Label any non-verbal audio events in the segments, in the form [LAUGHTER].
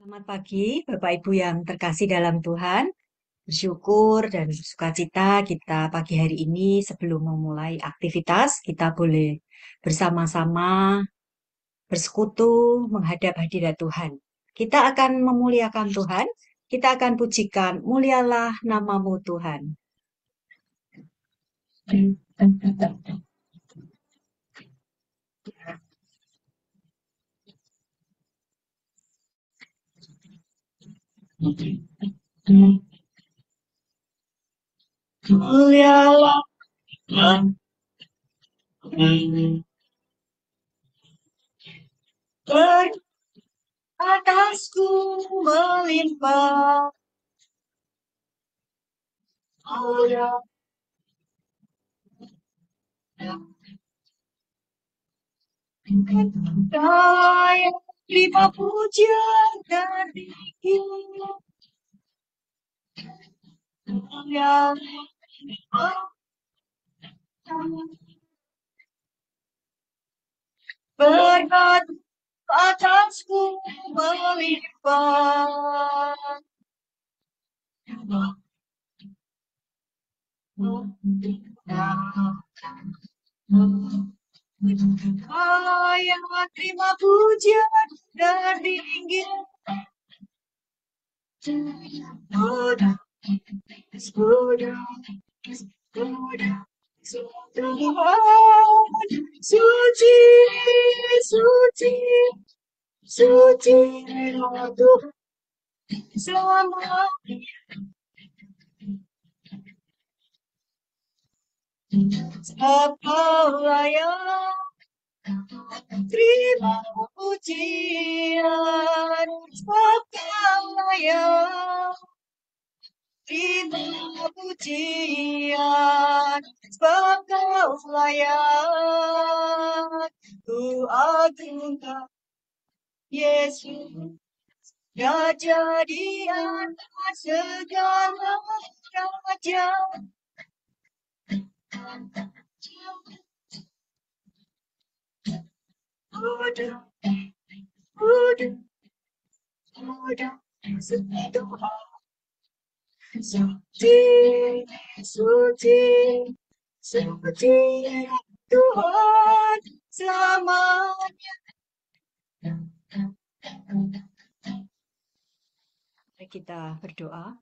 Selamat pagi, Bapak Ibu yang terkasih dalam Tuhan. Bersyukur dan sukacita kita pagi hari ini sebelum memulai aktivitas, kita boleh bersama-sama bersekutu menghadap hadirat Tuhan. Kita akan memuliakan Tuhan, kita akan pujikan, mulialah namamu Tuhan. Kulialah atasku melimpah Oh ya Kaya Lima pujian dari kita yang berkat atasku melimpah. Oh, Allah yang terima pujian Suci Suci Suci Terima pujian sebab layak. Terima pujian sebab kau layak. Doa agungkan Yesus. Ya jadi anak segala raja. Tuhan selamanya. Kita berdoa.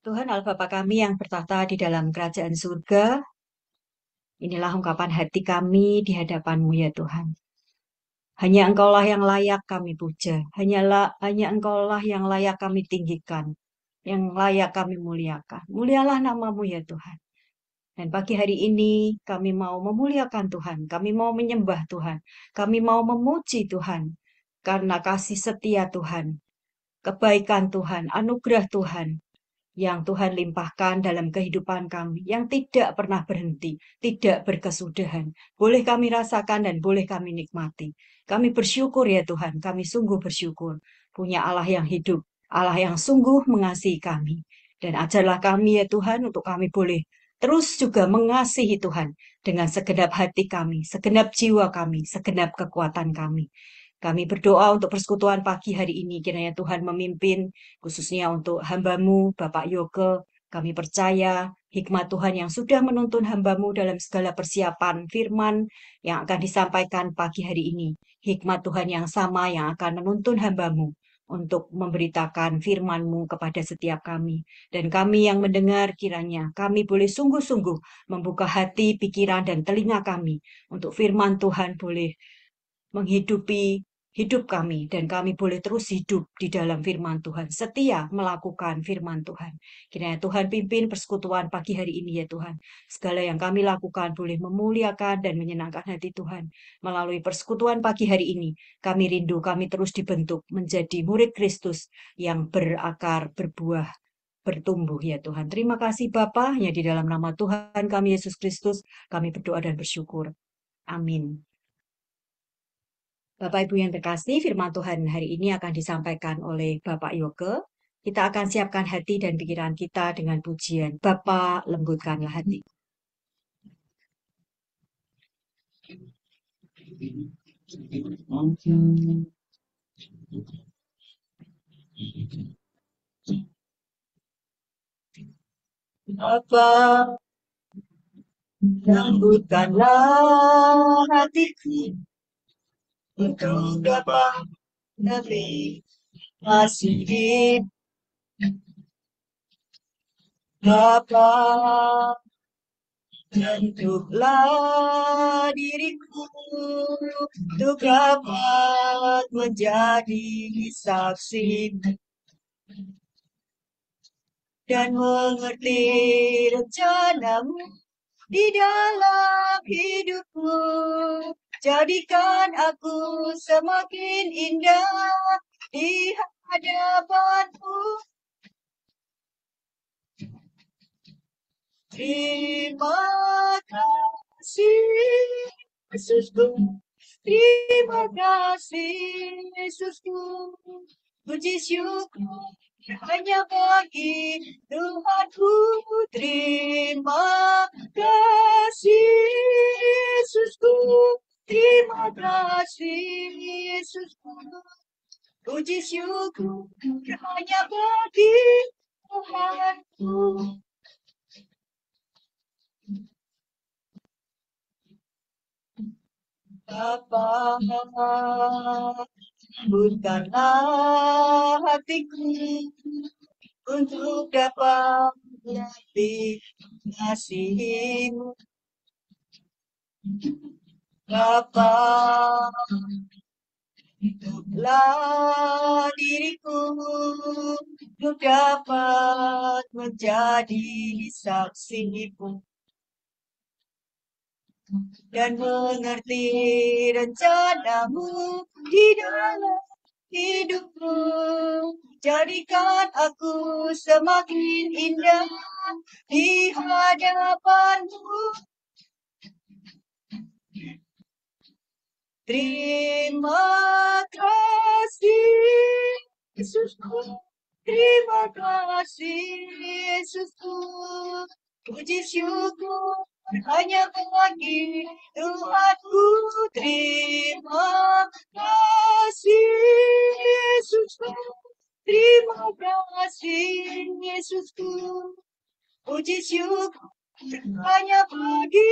Tuhan Allah Bapa kami yang bertata di dalam kerajaan surga, Inilah ungkapan hati kami di hadapanmu ya Tuhan. Hanya engkaulah yang layak kami puja. Hanyalah, hanya engkaulah yang layak kami tinggikan. Yang layak kami muliakan. Mulialah namamu ya Tuhan. Dan pagi hari ini kami mau memuliakan Tuhan. Kami mau menyembah Tuhan. Kami mau memuji Tuhan. Karena kasih setia Tuhan. Kebaikan Tuhan. Anugerah Tuhan yang Tuhan limpahkan dalam kehidupan kami yang tidak pernah berhenti, tidak berkesudahan. Boleh kami rasakan dan boleh kami nikmati. Kami bersyukur ya Tuhan, kami sungguh bersyukur punya Allah yang hidup, Allah yang sungguh mengasihi kami. Dan ajarlah kami ya Tuhan untuk kami boleh terus juga mengasihi Tuhan dengan segenap hati kami, segenap jiwa kami, segenap kekuatan kami. Kami berdoa untuk persekutuan pagi hari ini, kiranya Tuhan memimpin, khususnya untuk hambamu, Bapak Yoke. Kami percaya hikmat Tuhan yang sudah menuntun hambamu dalam segala persiapan firman yang akan disampaikan pagi hari ini. Hikmat Tuhan yang sama yang akan menuntun hambamu untuk memberitakan firman-Mu kepada setiap kami. Dan kami yang mendengar kiranya kami boleh sungguh-sungguh membuka hati, pikiran, dan telinga kami untuk firman Tuhan boleh menghidupi hidup kami dan kami boleh terus hidup di dalam firman Tuhan, setia melakukan firman Tuhan. Kiranya Tuhan pimpin persekutuan pagi hari ini ya Tuhan. Segala yang kami lakukan boleh memuliakan dan menyenangkan hati Tuhan. Melalui persekutuan pagi hari ini, kami rindu kami terus dibentuk menjadi murid Kristus yang berakar, berbuah, bertumbuh ya Tuhan. Terima kasih Bapak hanya di dalam nama Tuhan kami Yesus Kristus, kami berdoa dan bersyukur. Amin. Bapak Ibu yang terkasih, firman Tuhan hari ini akan disampaikan oleh Bapak Yoke. Kita akan siapkan hati dan pikiran kita dengan pujian. Bapak, lembutkanlah hati. Bapa, lembutkanlah hatiku untuk dapat nanti masih di dapat Tentulah diriku untuk dapat menjadi saksi dan mengerti rencanamu di dalam hidupku. Jadikan aku semakin indah di hadapanmu. Terima kasih, Yesusku. Terima kasih, Yesusku. Puji syukur hanya bagi Tuhanku terima kasih Yesusku Има нашим Yesus Буди сюку, храня Боги, Ухарку. Bapa, bukanlah hatiku untuk dapat lebih nasihimu. Bapa itulah diriku untuk dapat menjadi saksi ibu dan mengerti rencanamu di dalam hidupku. Jadikan aku semakin indah di hadapanmu. Terima kasih Yesusku, terima kasih Yesusku, puji syukur hanya bagi Tuhanku. Terima kasih Yesusku, terima kasih Yesusku, puji syukur hanya bagi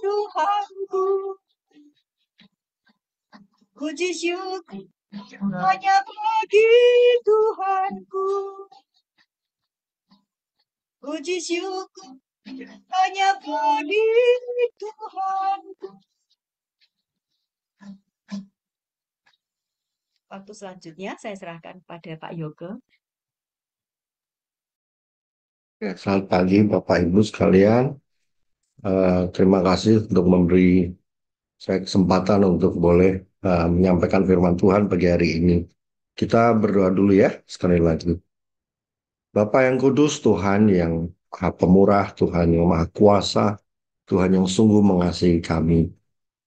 Tuhanku. Ku puji syukur hanya bagi Tuhanku. Puji syukur hanya bagi Tuhanku. Waktu selanjutnya saya serahkan pada Pak Yoga. Ya, selamat pagi Bapak Ibu sekalian. Uh, terima kasih untuk memberi saya kesempatan untuk boleh Eh, menyampaikan firman Tuhan pagi hari ini. Kita berdoa dulu ya, sekali lagi. Bapak yang kudus, Tuhan yang pemurah, Tuhan yang maha kuasa, Tuhan yang sungguh mengasihi kami.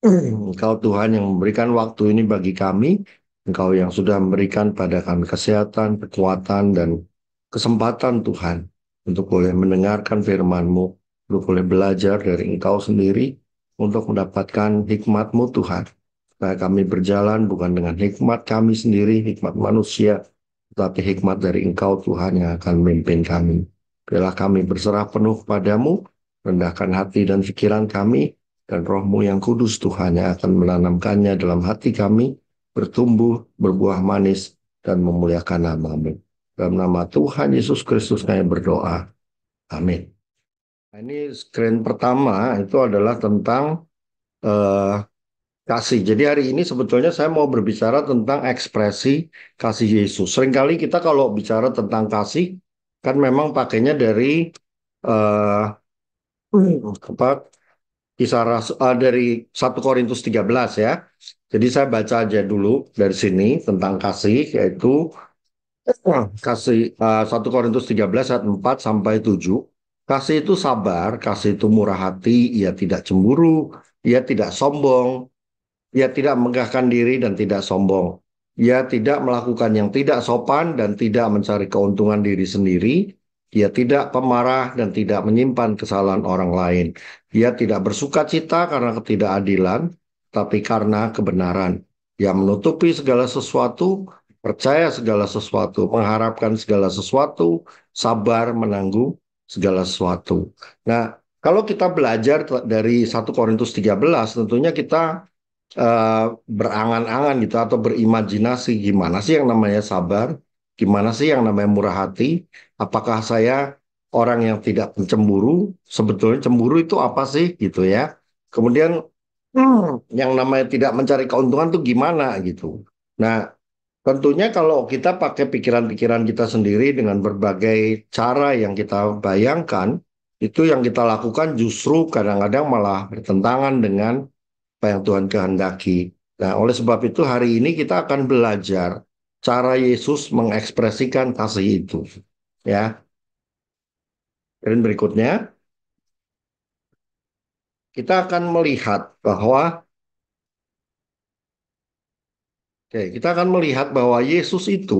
[CLEARS THROAT] Engkau Tuhan yang memberikan waktu ini bagi kami, Engkau yang sudah memberikan pada kami kesehatan, kekuatan, dan kesempatan Tuhan untuk boleh mendengarkan firman-Mu, untuk boleh belajar dari Engkau sendiri, untuk mendapatkan hikmat-Mu Tuhan, Nah, kami berjalan bukan dengan hikmat kami sendiri, hikmat manusia, tetapi hikmat dari Engkau Tuhan yang akan memimpin kami. Biarlah kami berserah penuh padamu, rendahkan hati dan pikiran kami, dan rohmu yang kudus Tuhan yang akan menanamkannya dalam hati kami, bertumbuh, berbuah manis, dan memuliakan namamu. Dalam nama Tuhan Yesus Kristus kami berdoa. Amin. Nah, ini screen pertama itu adalah tentang uh, kasih. Jadi hari ini sebetulnya saya mau berbicara tentang ekspresi kasih Yesus. Seringkali kita kalau bicara tentang kasih kan memang pakainya dari uh, apa kisah ras, uh, dari 1 Korintus 13 ya. Jadi saya baca aja dulu dari sini tentang kasih yaitu kasih uh, eh, 1 Korintus 13 ayat 4 sampai 7. Kasih itu sabar, kasih itu murah hati, ia tidak cemburu, ia tidak sombong, ia tidak menggahkan diri dan tidak sombong. Ia tidak melakukan yang tidak sopan dan tidak mencari keuntungan diri sendiri. Ia tidak pemarah dan tidak menyimpan kesalahan orang lain. Ia tidak bersuka cita karena ketidakadilan, tapi karena kebenaran. Ia menutupi segala sesuatu, percaya segala sesuatu, mengharapkan segala sesuatu, sabar menanggung segala sesuatu. Nah, kalau kita belajar dari 1 Korintus 13, tentunya kita Eh, berangan-angan gitu atau berimajinasi gimana sih yang namanya sabar, gimana sih yang namanya murah hati, apakah saya orang yang tidak cemburu, sebetulnya cemburu itu apa sih gitu ya. Kemudian hmm, yang namanya tidak mencari keuntungan tuh gimana gitu. Nah, tentunya kalau kita pakai pikiran-pikiran kita sendiri dengan berbagai cara yang kita bayangkan, itu yang kita lakukan justru kadang-kadang malah bertentangan dengan apa yang Tuhan kehendaki. Nah, oleh sebab itu hari ini kita akan belajar cara Yesus mengekspresikan kasih itu. Ya. Dan berikutnya kita akan melihat bahwa Oke, kita akan melihat bahwa Yesus itu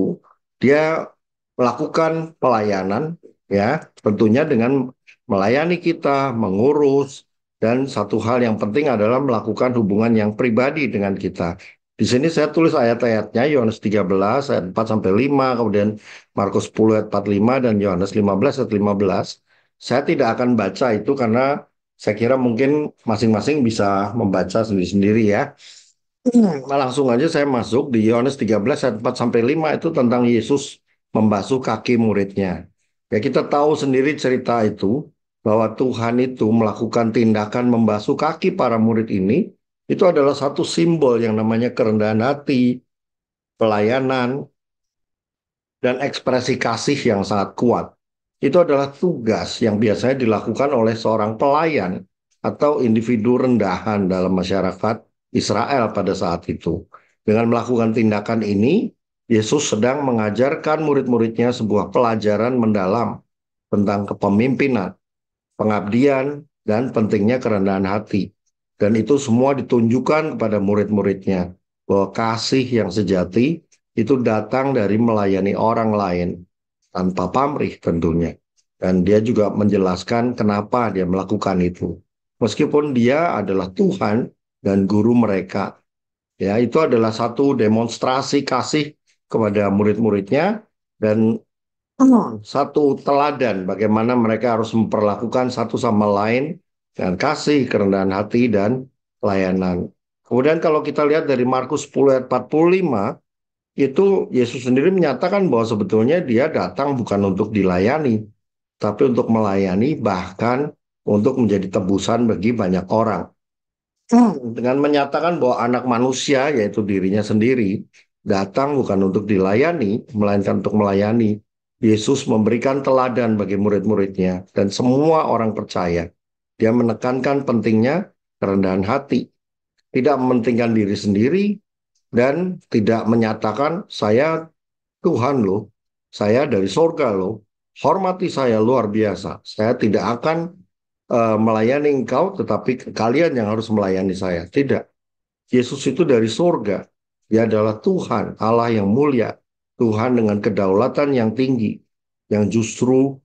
dia melakukan pelayanan ya, tentunya dengan melayani kita, mengurus, dan satu hal yang penting adalah melakukan hubungan yang pribadi dengan kita. Di sini saya tulis ayat-ayatnya Yohanes 13 ayat 4 sampai 5, kemudian Markus 10 ayat 45 dan Yohanes 15 ayat 15. Saya tidak akan baca itu karena saya kira mungkin masing-masing bisa membaca sendiri-sendiri ya. Hmm. Nah, langsung aja saya masuk di Yohanes 13 ayat 4 sampai 5 itu tentang Yesus membasuh kaki muridnya. Ya kita tahu sendiri cerita itu bahwa Tuhan itu melakukan tindakan membasuh kaki para murid ini, itu adalah satu simbol yang namanya kerendahan hati, pelayanan, dan ekspresi kasih yang sangat kuat. Itu adalah tugas yang biasanya dilakukan oleh seorang pelayan atau individu rendahan dalam masyarakat Israel pada saat itu. Dengan melakukan tindakan ini, Yesus sedang mengajarkan murid-muridnya sebuah pelajaran mendalam tentang kepemimpinan pengabdian, dan pentingnya kerendahan hati. Dan itu semua ditunjukkan kepada murid-muridnya bahwa kasih yang sejati itu datang dari melayani orang lain tanpa pamrih tentunya. Dan dia juga menjelaskan kenapa dia melakukan itu. Meskipun dia adalah Tuhan dan guru mereka. Ya, itu adalah satu demonstrasi kasih kepada murid-muridnya dan satu teladan bagaimana mereka harus memperlakukan satu sama lain dengan kasih, kerendahan hati, dan layanan. Kemudian kalau kita lihat dari Markus 10 ayat 45, itu Yesus sendiri menyatakan bahwa sebetulnya dia datang bukan untuk dilayani, tapi untuk melayani bahkan untuk menjadi tebusan bagi banyak orang. Dengan menyatakan bahwa anak manusia yaitu dirinya sendiri datang bukan untuk dilayani, melainkan untuk melayani Yesus memberikan teladan bagi murid-muridnya dan semua orang percaya. Dia menekankan pentingnya kerendahan hati, tidak mementingkan diri sendiri dan tidak menyatakan saya Tuhan loh, saya dari sorga loh, hormati saya luar biasa. Saya tidak akan uh, melayani engkau tetapi kalian yang harus melayani saya. Tidak. Yesus itu dari sorga Dia adalah Tuhan, Allah yang mulia, Tuhan dengan kedaulatan yang tinggi, yang justru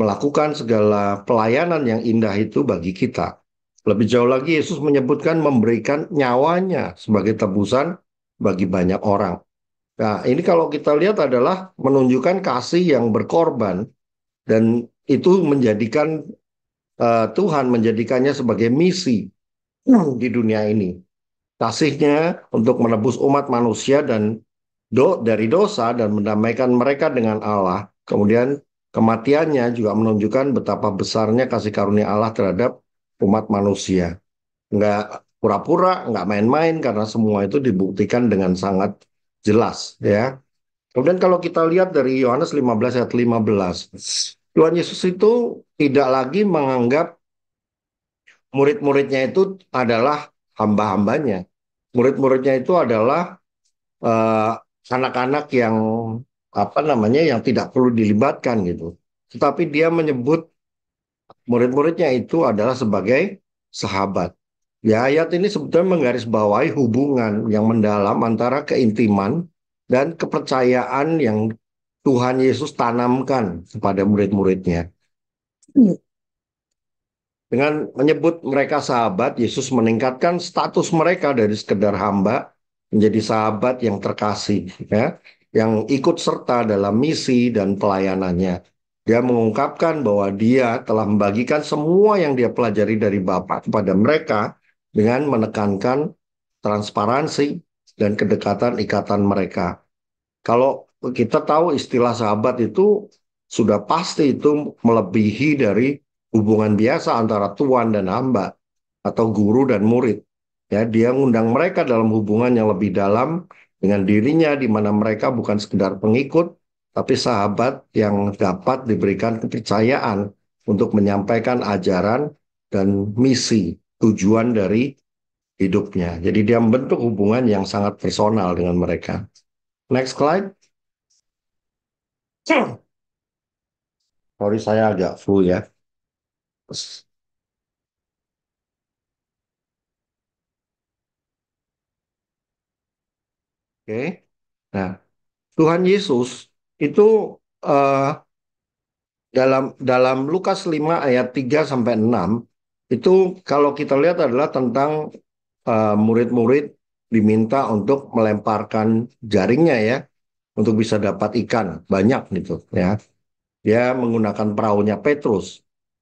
melakukan segala pelayanan yang indah itu bagi kita. Lebih jauh lagi, Yesus menyebutkan memberikan nyawanya sebagai tebusan bagi banyak orang. Nah, ini kalau kita lihat adalah menunjukkan kasih yang berkorban, dan itu menjadikan uh, Tuhan menjadikannya sebagai misi hmm, di dunia ini. Kasihnya untuk menebus umat manusia dan do dari dosa dan mendamaikan mereka dengan Allah. Kemudian kematiannya juga menunjukkan betapa besarnya kasih karunia Allah terhadap umat manusia. Enggak pura-pura, enggak main-main karena semua itu dibuktikan dengan sangat jelas ya. Kemudian kalau kita lihat dari Yohanes 15 ayat 15. Tuhan Yesus itu tidak lagi menganggap murid-muridnya itu adalah hamba-hambanya. Murid-muridnya itu adalah uh, anak-anak yang apa namanya yang tidak perlu dilibatkan gitu. Tetapi dia menyebut murid-muridnya itu adalah sebagai sahabat. Ya ayat ini sebetulnya menggarisbawahi hubungan yang mendalam antara keintiman dan kepercayaan yang Tuhan Yesus tanamkan kepada murid-muridnya. Dengan menyebut mereka sahabat, Yesus meningkatkan status mereka dari sekedar hamba menjadi sahabat yang terkasih ya yang ikut serta dalam misi dan pelayanannya. Dia mengungkapkan bahwa dia telah membagikan semua yang dia pelajari dari Bapak kepada mereka dengan menekankan transparansi dan kedekatan ikatan mereka. Kalau kita tahu istilah sahabat itu sudah pasti itu melebihi dari hubungan biasa antara tuan dan hamba atau guru dan murid ya dia mengundang mereka dalam hubungan yang lebih dalam dengan dirinya di mana mereka bukan sekedar pengikut tapi sahabat yang dapat diberikan kepercayaan untuk menyampaikan ajaran dan misi tujuan dari hidupnya. Jadi dia membentuk hubungan yang sangat personal dengan mereka. Next slide. [CLEARS THROAT] Sorry saya agak flu ya. Oke. Nah, Tuhan Yesus itu uh, dalam dalam Lukas 5 ayat 3 sampai 6 itu kalau kita lihat adalah tentang eh, murid-murid uh, diminta untuk melemparkan jaringnya ya untuk bisa dapat ikan banyak gitu ya. Dia menggunakan perahunya Petrus.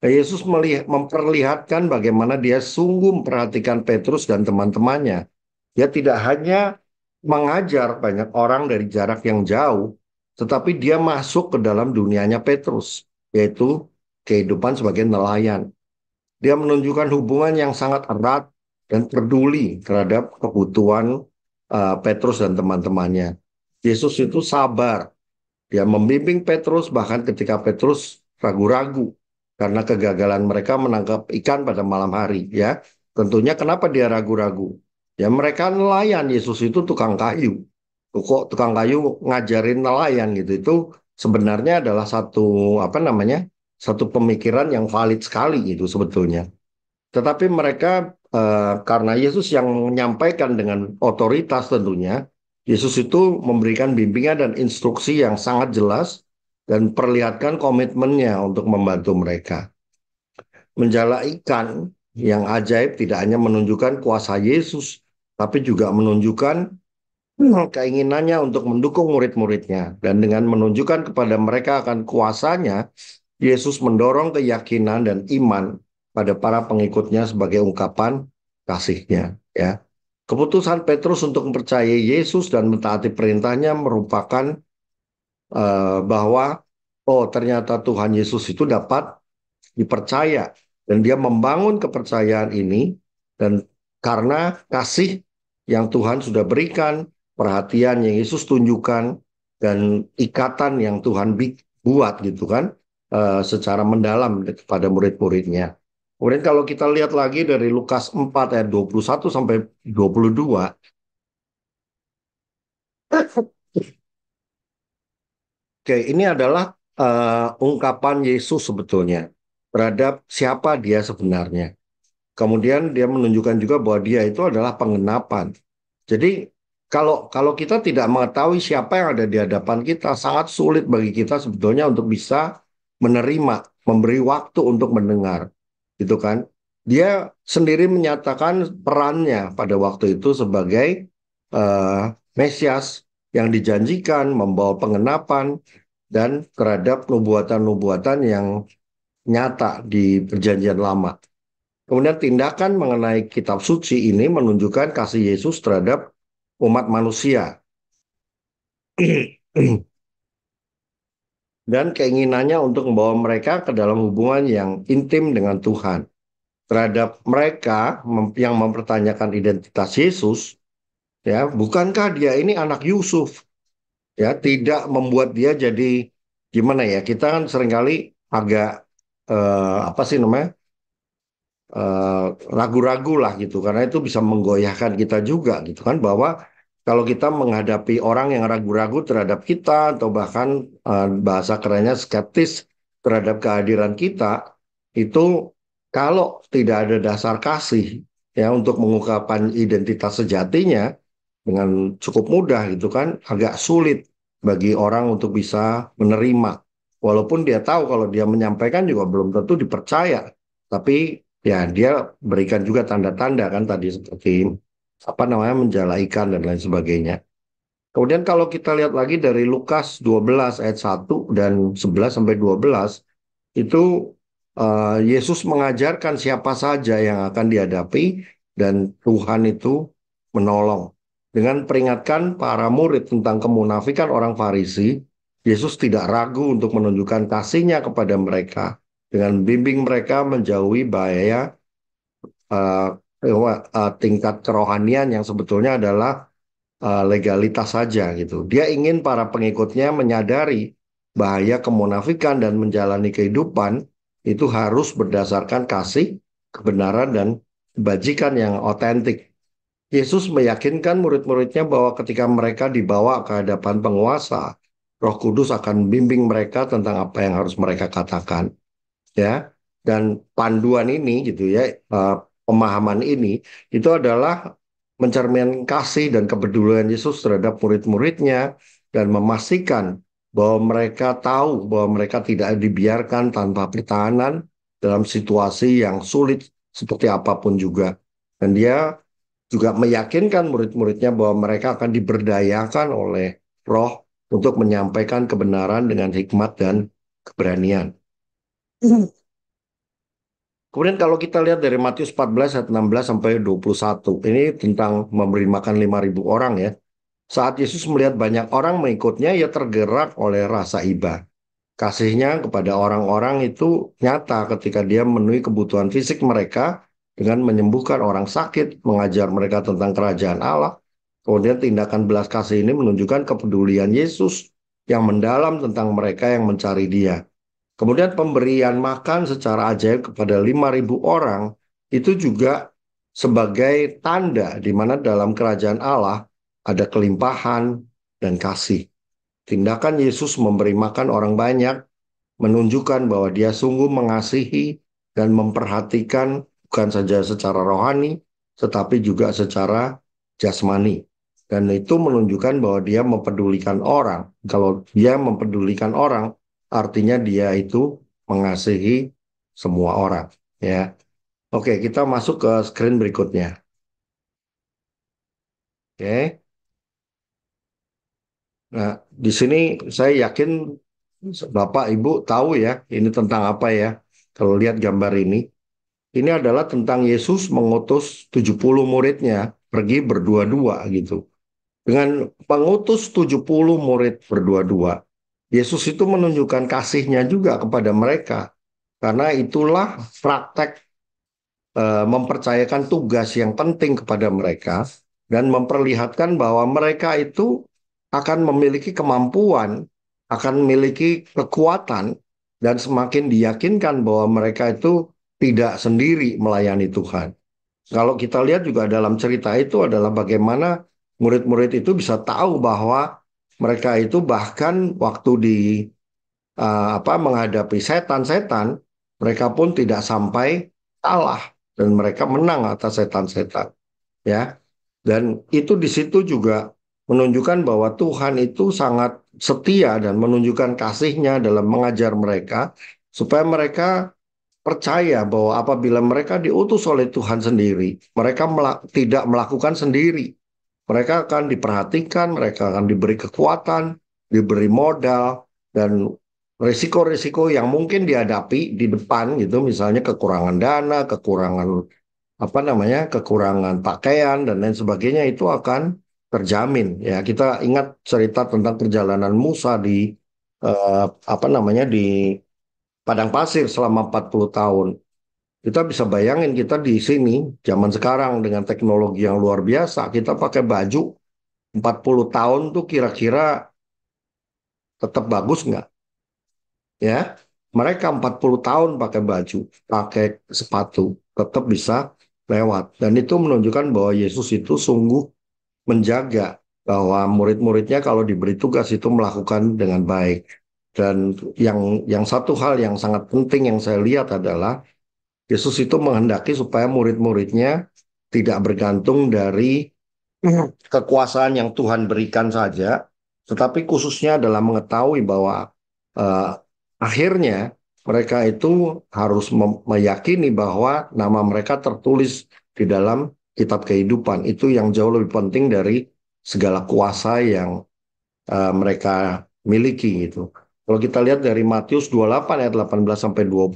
Nah, Yesus melihat, memperlihatkan bagaimana dia sungguh memperhatikan Petrus dan teman-temannya. Dia tidak hanya mengajar banyak orang dari jarak yang jauh, tetapi dia masuk ke dalam dunianya Petrus, yaitu kehidupan sebagai nelayan. Dia menunjukkan hubungan yang sangat erat dan peduli terhadap kebutuhan uh, Petrus dan teman-temannya. Yesus itu sabar. Dia membimbing Petrus bahkan ketika Petrus ragu-ragu karena kegagalan mereka menangkap ikan pada malam hari ya. Tentunya kenapa dia ragu-ragu? Ya mereka nelayan, Yesus itu tukang kayu. Kok tukang kayu ngajarin nelayan gitu itu sebenarnya adalah satu apa namanya? satu pemikiran yang valid sekali itu sebetulnya. Tetapi mereka eh, karena Yesus yang menyampaikan dengan otoritas tentunya, Yesus itu memberikan bimbingan dan instruksi yang sangat jelas dan perlihatkan komitmennya untuk membantu mereka. Menjala ikan yang ajaib tidak hanya menunjukkan kuasa Yesus, tapi juga menunjukkan keinginannya untuk mendukung murid-muridnya dan dengan menunjukkan kepada mereka akan kuasanya Yesus mendorong keyakinan dan iman pada para pengikutnya sebagai ungkapan kasihnya ya keputusan Petrus untuk mempercayai Yesus dan mentaati perintahnya merupakan uh, bahwa oh ternyata Tuhan Yesus itu dapat dipercaya dan dia membangun kepercayaan ini dan karena kasih yang Tuhan sudah berikan, perhatian yang Yesus tunjukkan, dan ikatan yang Tuhan buat gitu kan, uh, secara mendalam kepada murid-muridnya. Kemudian kalau kita lihat lagi dari Lukas 4 ayat 21 sampai 22, Oke, ini adalah uh, ungkapan Yesus sebetulnya terhadap siapa dia sebenarnya. Kemudian dia menunjukkan juga bahwa dia itu adalah pengenapan. Jadi kalau kalau kita tidak mengetahui siapa yang ada di hadapan kita, sangat sulit bagi kita sebetulnya untuk bisa menerima, memberi waktu untuk mendengar. Gitu kan? Dia sendiri menyatakan perannya pada waktu itu sebagai uh, Mesias yang dijanjikan membawa pengenapan dan terhadap nubuatan-nubuatan yang nyata di perjanjian lama. Kemudian tindakan mengenai kitab suci ini menunjukkan kasih Yesus terhadap umat manusia. [CLEARS THROAT] Dan keinginannya untuk membawa mereka ke dalam hubungan yang intim dengan Tuhan. Terhadap mereka yang mempertanyakan identitas Yesus, ya, bukankah dia ini anak Yusuf? Ya, tidak membuat dia jadi gimana ya? Kita kan seringkali agak eh, apa sih namanya? Eh, ragu-ragu lah gitu karena itu bisa menggoyahkan kita juga gitu kan bahwa kalau kita menghadapi orang yang ragu-ragu terhadap kita atau bahkan uh, bahasa kerennya skeptis terhadap kehadiran kita itu kalau tidak ada dasar kasih ya untuk mengungkapkan identitas sejatinya dengan cukup mudah gitu kan agak sulit bagi orang untuk bisa menerima walaupun dia tahu kalau dia menyampaikan juga belum tentu dipercaya tapi ya dia berikan juga tanda-tanda kan tadi seperti apa namanya menjala ikan dan lain sebagainya. Kemudian kalau kita lihat lagi dari Lukas 12 ayat 1 dan 11 sampai 12 itu uh, Yesus mengajarkan siapa saja yang akan dihadapi dan Tuhan itu menolong. Dengan peringatkan para murid tentang kemunafikan orang Farisi, Yesus tidak ragu untuk menunjukkan kasihnya kepada mereka dengan bimbing mereka menjauhi bahaya uh, uh, tingkat kerohanian yang sebetulnya adalah uh, legalitas saja gitu. Dia ingin para pengikutnya menyadari bahaya kemunafikan dan menjalani kehidupan itu harus berdasarkan kasih, kebenaran dan kebajikan yang otentik. Yesus meyakinkan murid-muridnya bahwa ketika mereka dibawa ke hadapan penguasa, Roh Kudus akan bimbing mereka tentang apa yang harus mereka katakan ya dan panduan ini gitu ya eh, pemahaman ini itu adalah mencerminkan kasih dan kepedulian Yesus terhadap murid-muridnya dan memastikan bahwa mereka tahu bahwa mereka tidak dibiarkan tanpa pertahanan dalam situasi yang sulit seperti apapun juga. Dan dia juga meyakinkan murid-muridnya bahwa mereka akan diberdayakan oleh roh untuk menyampaikan kebenaran dengan hikmat dan keberanian. Kemudian kalau kita lihat dari Matius 14 ayat 16 sampai 21, ini tentang memberi makan 5.000 orang ya. Saat Yesus melihat banyak orang mengikutnya, ia tergerak oleh rasa iba. Kasihnya kepada orang-orang itu nyata ketika dia memenuhi kebutuhan fisik mereka dengan menyembuhkan orang sakit, mengajar mereka tentang kerajaan Allah. Kemudian tindakan belas kasih ini menunjukkan kepedulian Yesus yang mendalam tentang mereka yang mencari dia. Kemudian pemberian makan secara ajaib kepada 5.000 orang itu juga sebagai tanda di mana dalam kerajaan Allah ada kelimpahan dan kasih. Tindakan Yesus memberi makan orang banyak menunjukkan bahwa dia sungguh mengasihi dan memperhatikan bukan saja secara rohani tetapi juga secara jasmani. Dan itu menunjukkan bahwa dia mempedulikan orang. Kalau dia mempedulikan orang, artinya dia itu mengasihi semua orang ya. Oke, kita masuk ke screen berikutnya. Oke. Nah, di sini saya yakin Bapak Ibu tahu ya ini tentang apa ya. Kalau lihat gambar ini, ini adalah tentang Yesus mengutus 70 muridnya pergi berdua-dua gitu. Dengan mengutus 70 murid berdua-dua, Yesus itu menunjukkan kasihnya juga kepada mereka. Karena itulah praktek e, mempercayakan tugas yang penting kepada mereka dan memperlihatkan bahwa mereka itu akan memiliki kemampuan, akan memiliki kekuatan dan semakin diyakinkan bahwa mereka itu tidak sendiri melayani Tuhan. Kalau kita lihat juga dalam cerita itu adalah bagaimana murid-murid itu bisa tahu bahwa mereka itu bahkan waktu di uh, apa menghadapi setan-setan, mereka pun tidak sampai kalah dan mereka menang atas setan-setan. Ya. Dan itu di situ juga menunjukkan bahwa Tuhan itu sangat setia dan menunjukkan kasihnya dalam mengajar mereka supaya mereka percaya bahwa apabila mereka diutus oleh Tuhan sendiri, mereka melak tidak melakukan sendiri, mereka akan diperhatikan, mereka akan diberi kekuatan, diberi modal, dan risiko-risiko yang mungkin dihadapi di depan gitu, misalnya kekurangan dana, kekurangan apa namanya, kekurangan pakaian dan lain sebagainya itu akan terjamin. Ya kita ingat cerita tentang perjalanan Musa di eh, apa namanya di padang pasir selama 40 tahun. Kita bisa bayangin kita di sini zaman sekarang dengan teknologi yang luar biasa, kita pakai baju 40 tahun tuh kira-kira tetap bagus nggak? Ya, mereka 40 tahun pakai baju, pakai sepatu, tetap bisa lewat. Dan itu menunjukkan bahwa Yesus itu sungguh menjaga bahwa murid-muridnya kalau diberi tugas itu melakukan dengan baik. Dan yang yang satu hal yang sangat penting yang saya lihat adalah Yesus itu menghendaki supaya murid-muridnya tidak bergantung dari mhm. kekuasaan yang Tuhan berikan saja, tetapi khususnya dalam mengetahui bahwa eh, akhirnya mereka itu harus meyakini bahwa nama mereka tertulis di dalam kitab kehidupan. Itu yang jauh lebih penting dari segala kuasa yang uh, mereka miliki gitu. Kalau kita lihat dari Matius 28 ayat 18 sampai 20,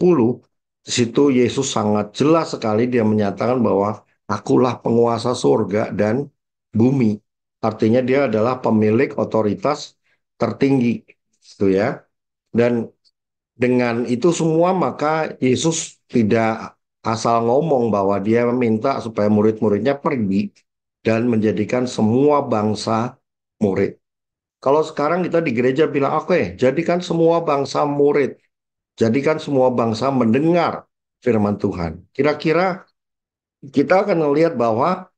di situ Yesus sangat jelas sekali dia menyatakan bahwa akulah penguasa surga dan bumi. Artinya dia adalah pemilik otoritas tertinggi, gitu ya. Dan dengan itu semua maka Yesus tidak asal ngomong bahwa dia meminta supaya murid-muridnya pergi dan menjadikan semua bangsa murid. Kalau sekarang kita di gereja bilang, oke, okay, jadikan semua bangsa murid. Jadikan semua bangsa mendengar firman Tuhan. Kira-kira kita akan melihat bahwa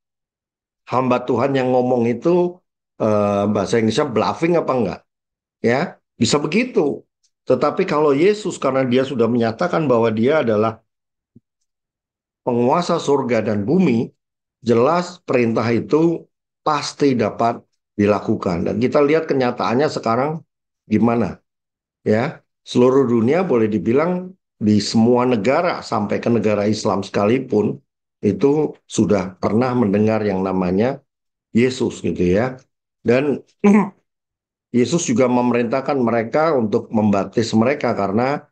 hamba Tuhan yang ngomong itu eh, bahasa Indonesia bluffing apa enggak? Ya, bisa begitu. Tetapi kalau Yesus karena dia sudah menyatakan bahwa dia adalah penguasa surga dan bumi, jelas perintah itu pasti dapat dilakukan. Dan kita lihat kenyataannya sekarang gimana. Ya, seluruh dunia boleh dibilang di semua negara sampai ke negara Islam sekalipun itu sudah pernah mendengar yang namanya Yesus gitu ya. Dan [CLEARS THROAT] Yesus juga memerintahkan mereka untuk membaptis mereka karena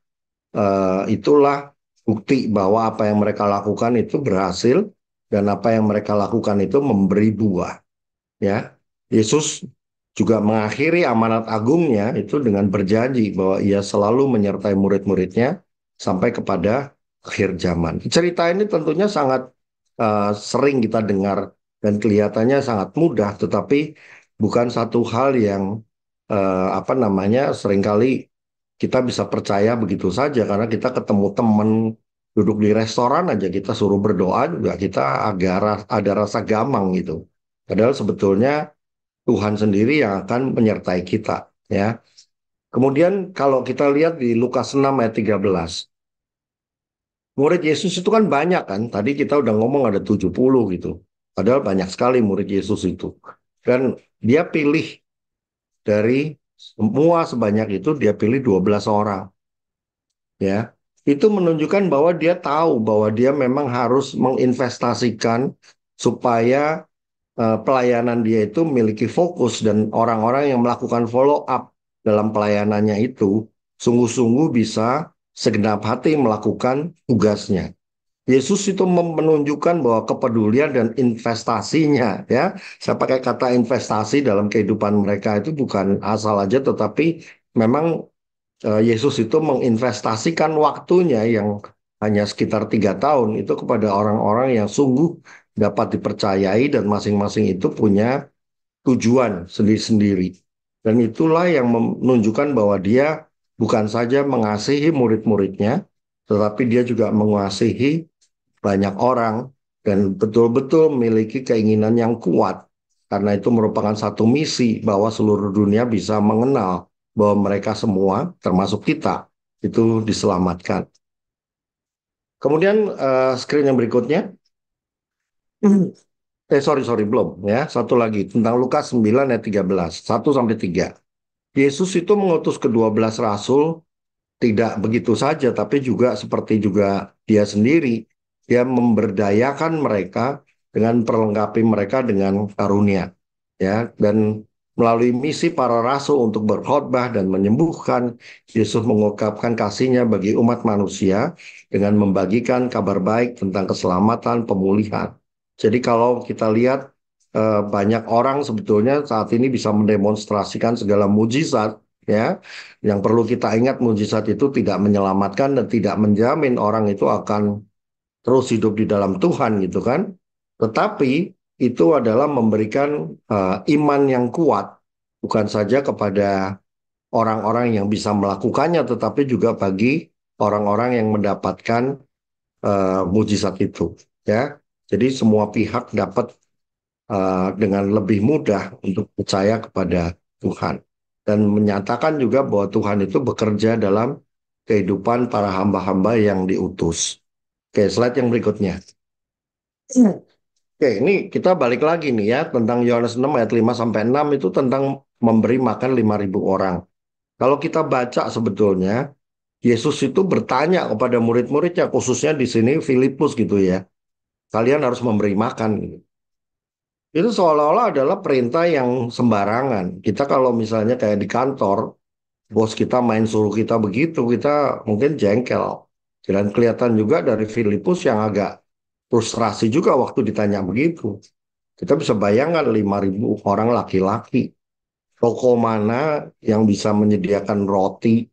uh, itulah bukti bahwa apa yang mereka lakukan itu berhasil dan apa yang mereka lakukan itu memberi buah. Ya, Yesus juga mengakhiri amanat agungnya itu dengan berjanji bahwa ia selalu menyertai murid-muridnya sampai kepada akhir zaman. Cerita ini tentunya sangat uh, sering kita dengar dan kelihatannya sangat mudah, tetapi bukan satu hal yang uh, apa namanya seringkali kita bisa percaya begitu saja karena kita ketemu teman duduk di restoran aja kita suruh berdoa juga kita agak ada rasa gamang gitu. Padahal sebetulnya Tuhan sendiri yang akan menyertai kita ya. Kemudian kalau kita lihat di Lukas 6 ayat 13. Murid Yesus itu kan banyak kan. Tadi kita udah ngomong ada 70 gitu. Padahal banyak sekali murid Yesus itu. Dan dia pilih dari semua sebanyak itu dia pilih 12 orang. Ya. Itu menunjukkan bahwa dia tahu bahwa dia memang harus menginvestasikan supaya Eh, pelayanan dia itu memiliki fokus dan orang-orang yang melakukan follow up dalam pelayanannya itu sungguh-sungguh bisa segenap hati melakukan tugasnya. Yesus itu menunjukkan bahwa kepedulian dan investasinya ya. Saya pakai kata investasi dalam kehidupan mereka itu bukan asal aja tetapi memang eh, Yesus itu menginvestasikan waktunya yang hanya sekitar tiga tahun itu kepada orang-orang yang sungguh dapat dipercayai dan masing-masing itu punya tujuan sendiri-sendiri. Dan itulah yang menunjukkan bahwa dia bukan saja mengasihi murid-muridnya, tetapi dia juga mengasihi banyak orang dan betul-betul memiliki keinginan yang kuat. Karena itu merupakan satu misi bahwa seluruh dunia bisa mengenal bahwa mereka semua, termasuk kita, itu diselamatkan. Kemudian uh, screen yang berikutnya. [CLEARS THROAT] eh sorry sorry belum ya satu lagi tentang Lukas 9 ayat 13 1 sampai 3 Yesus itu mengutus kedua belas rasul tidak begitu saja tapi juga seperti juga dia sendiri dia memberdayakan mereka dengan perlengkapi mereka dengan karunia ya dan melalui misi para rasul untuk berkhotbah dan menyembuhkan Yesus mengungkapkan kasihnya bagi umat manusia dengan membagikan kabar baik tentang keselamatan pemulihan jadi kalau kita lihat eh, banyak orang sebetulnya saat ini bisa mendemonstrasikan segala mujizat ya yang perlu kita ingat mujizat itu tidak menyelamatkan dan tidak menjamin orang itu akan terus hidup di dalam Tuhan gitu kan tetapi itu adalah memberikan uh, iman yang kuat bukan saja kepada orang-orang yang bisa melakukannya tetapi juga bagi orang-orang yang mendapatkan uh, mujizat itu ya jadi semua pihak dapat uh, dengan lebih mudah untuk percaya kepada Tuhan dan menyatakan juga bahwa Tuhan itu bekerja dalam kehidupan para hamba-hamba yang diutus. Oke, slide yang berikutnya. Oke, ini kita balik lagi nih ya tentang Yohanes 6 ayat 5 sampai 6 itu tentang memberi makan 5000 orang. Kalau kita baca sebetulnya Yesus itu bertanya kepada murid-muridnya khususnya di sini Filipus gitu ya. Kalian harus memberi makan gitu. Itu seolah-olah adalah perintah yang sembarangan. Kita kalau misalnya kayak di kantor, bos kita main suruh kita begitu, kita mungkin jengkel. Dan kelihatan juga dari Filipus yang agak frustrasi juga waktu ditanya begitu. Kita bisa bayangkan 5.000 orang laki-laki. Toko mana yang bisa menyediakan roti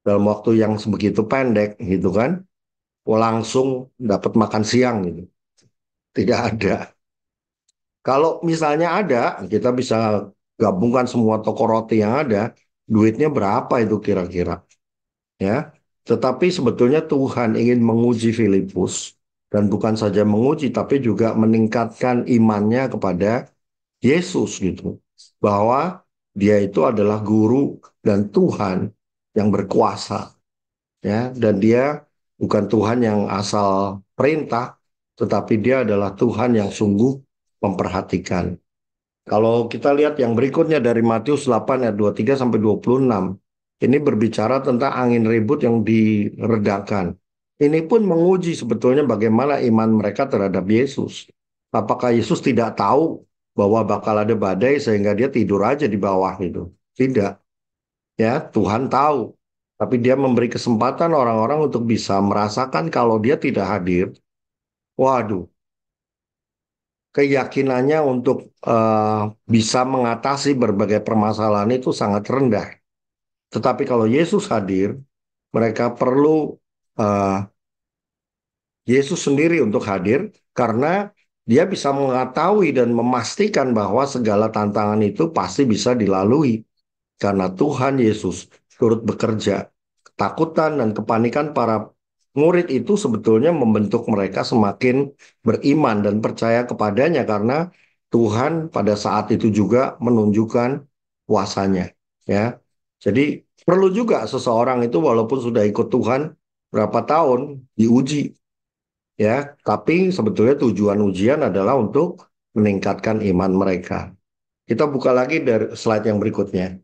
dalam waktu yang sebegitu pendek gitu kan. Langsung dapat makan siang gitu tidak ada. Kalau misalnya ada, kita bisa gabungkan semua toko roti yang ada, duitnya berapa itu kira-kira. Ya. Tetapi sebetulnya Tuhan ingin menguji Filipus dan bukan saja menguji tapi juga meningkatkan imannya kepada Yesus gitu. Bahwa dia itu adalah guru dan Tuhan yang berkuasa. Ya, dan dia bukan Tuhan yang asal perintah tetapi Dia adalah Tuhan yang sungguh memperhatikan. Kalau kita lihat yang berikutnya dari Matius 8 ayat 23 sampai 26, ini berbicara tentang angin ribut yang diredakan. Ini pun menguji sebetulnya bagaimana iman mereka terhadap Yesus. Apakah Yesus tidak tahu bahwa bakal ada badai sehingga dia tidur aja di bawah itu? Tidak. Ya, Tuhan tahu. Tapi dia memberi kesempatan orang-orang untuk bisa merasakan kalau dia tidak hadir, waduh keyakinannya untuk uh, bisa mengatasi berbagai permasalahan itu sangat rendah. Tetapi kalau Yesus hadir, mereka perlu uh, Yesus sendiri untuk hadir karena dia bisa mengetahui dan memastikan bahwa segala tantangan itu pasti bisa dilalui karena Tuhan Yesus turut bekerja. Ketakutan dan kepanikan para murid itu sebetulnya membentuk mereka semakin beriman dan percaya kepadanya karena Tuhan pada saat itu juga menunjukkan kuasanya ya. Jadi perlu juga seseorang itu walaupun sudah ikut Tuhan berapa tahun diuji ya, tapi sebetulnya tujuan ujian adalah untuk meningkatkan iman mereka. Kita buka lagi dari slide yang berikutnya.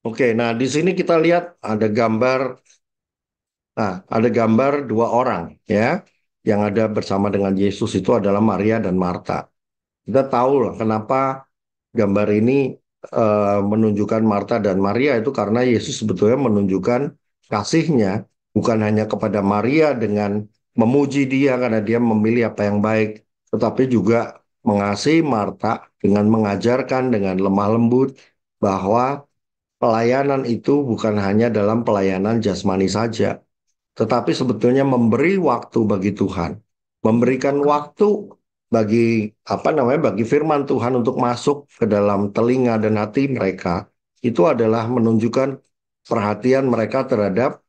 Oke, nah di sini kita lihat ada gambar Nah, ada gambar dua orang ya yang ada bersama dengan Yesus itu adalah Maria dan Marta. Kita tahu lah kenapa gambar ini uh, menunjukkan Marta dan Maria itu karena Yesus sebetulnya menunjukkan kasihnya bukan hanya kepada Maria dengan memuji dia karena dia memilih apa yang baik, tetapi juga mengasihi Marta dengan mengajarkan dengan lemah lembut bahwa pelayanan itu bukan hanya dalam pelayanan jasmani saja, tetapi sebetulnya memberi waktu bagi Tuhan, memberikan waktu bagi apa namanya bagi firman Tuhan untuk masuk ke dalam telinga dan hati mereka itu adalah menunjukkan perhatian mereka terhadap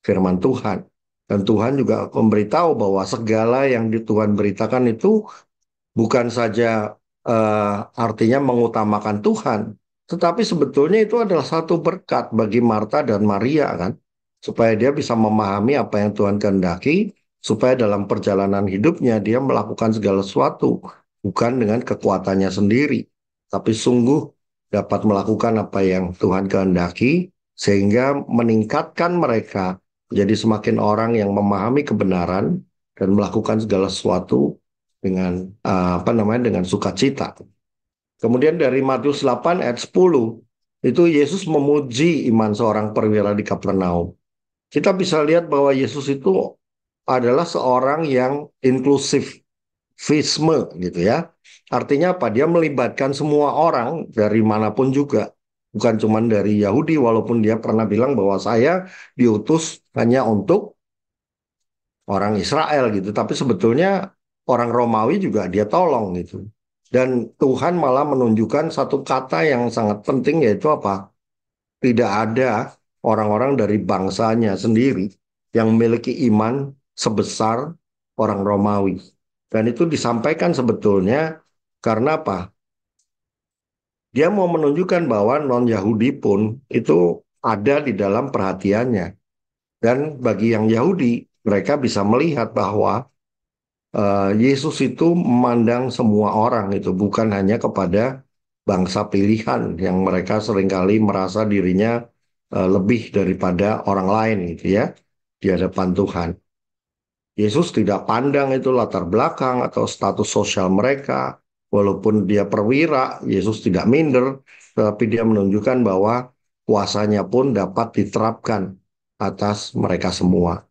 firman Tuhan. Dan Tuhan juga memberitahu bahwa segala yang di Tuhan beritakan itu bukan saja uh, artinya mengutamakan Tuhan, tetapi sebetulnya itu adalah satu berkat bagi Marta dan Maria kan supaya dia bisa memahami apa yang Tuhan kehendaki, supaya dalam perjalanan hidupnya dia melakukan segala sesuatu bukan dengan kekuatannya sendiri, tapi sungguh dapat melakukan apa yang Tuhan kehendaki sehingga meningkatkan mereka menjadi semakin orang yang memahami kebenaran dan melakukan segala sesuatu dengan eh, apa namanya dengan sukacita. Kemudian dari Matius 8 ayat 10 itu Yesus memuji iman seorang perwira di Kapernaum kita bisa lihat bahwa Yesus itu adalah seorang yang inklusif visme gitu ya. Artinya apa? Dia melibatkan semua orang dari manapun juga. Bukan cuma dari Yahudi walaupun dia pernah bilang bahwa saya diutus hanya untuk orang Israel gitu. Tapi sebetulnya orang Romawi juga dia tolong gitu. Dan Tuhan malah menunjukkan satu kata yang sangat penting yaitu apa? Tidak ada orang-orang dari bangsanya sendiri yang memiliki iman sebesar orang Romawi. Dan itu disampaikan sebetulnya karena apa? Dia mau menunjukkan bahwa non-Yahudi pun itu ada di dalam perhatiannya. Dan bagi yang Yahudi, mereka bisa melihat bahwa uh, Yesus itu memandang semua orang itu bukan hanya kepada bangsa pilihan yang mereka seringkali merasa dirinya Eh, lebih daripada orang lain gitu ya di hadapan Tuhan. Yesus tidak pandang itu latar belakang atau status sosial mereka, walaupun dia perwira, Yesus tidak minder, tapi dia menunjukkan bahwa kuasanya pun dapat diterapkan atas mereka semua.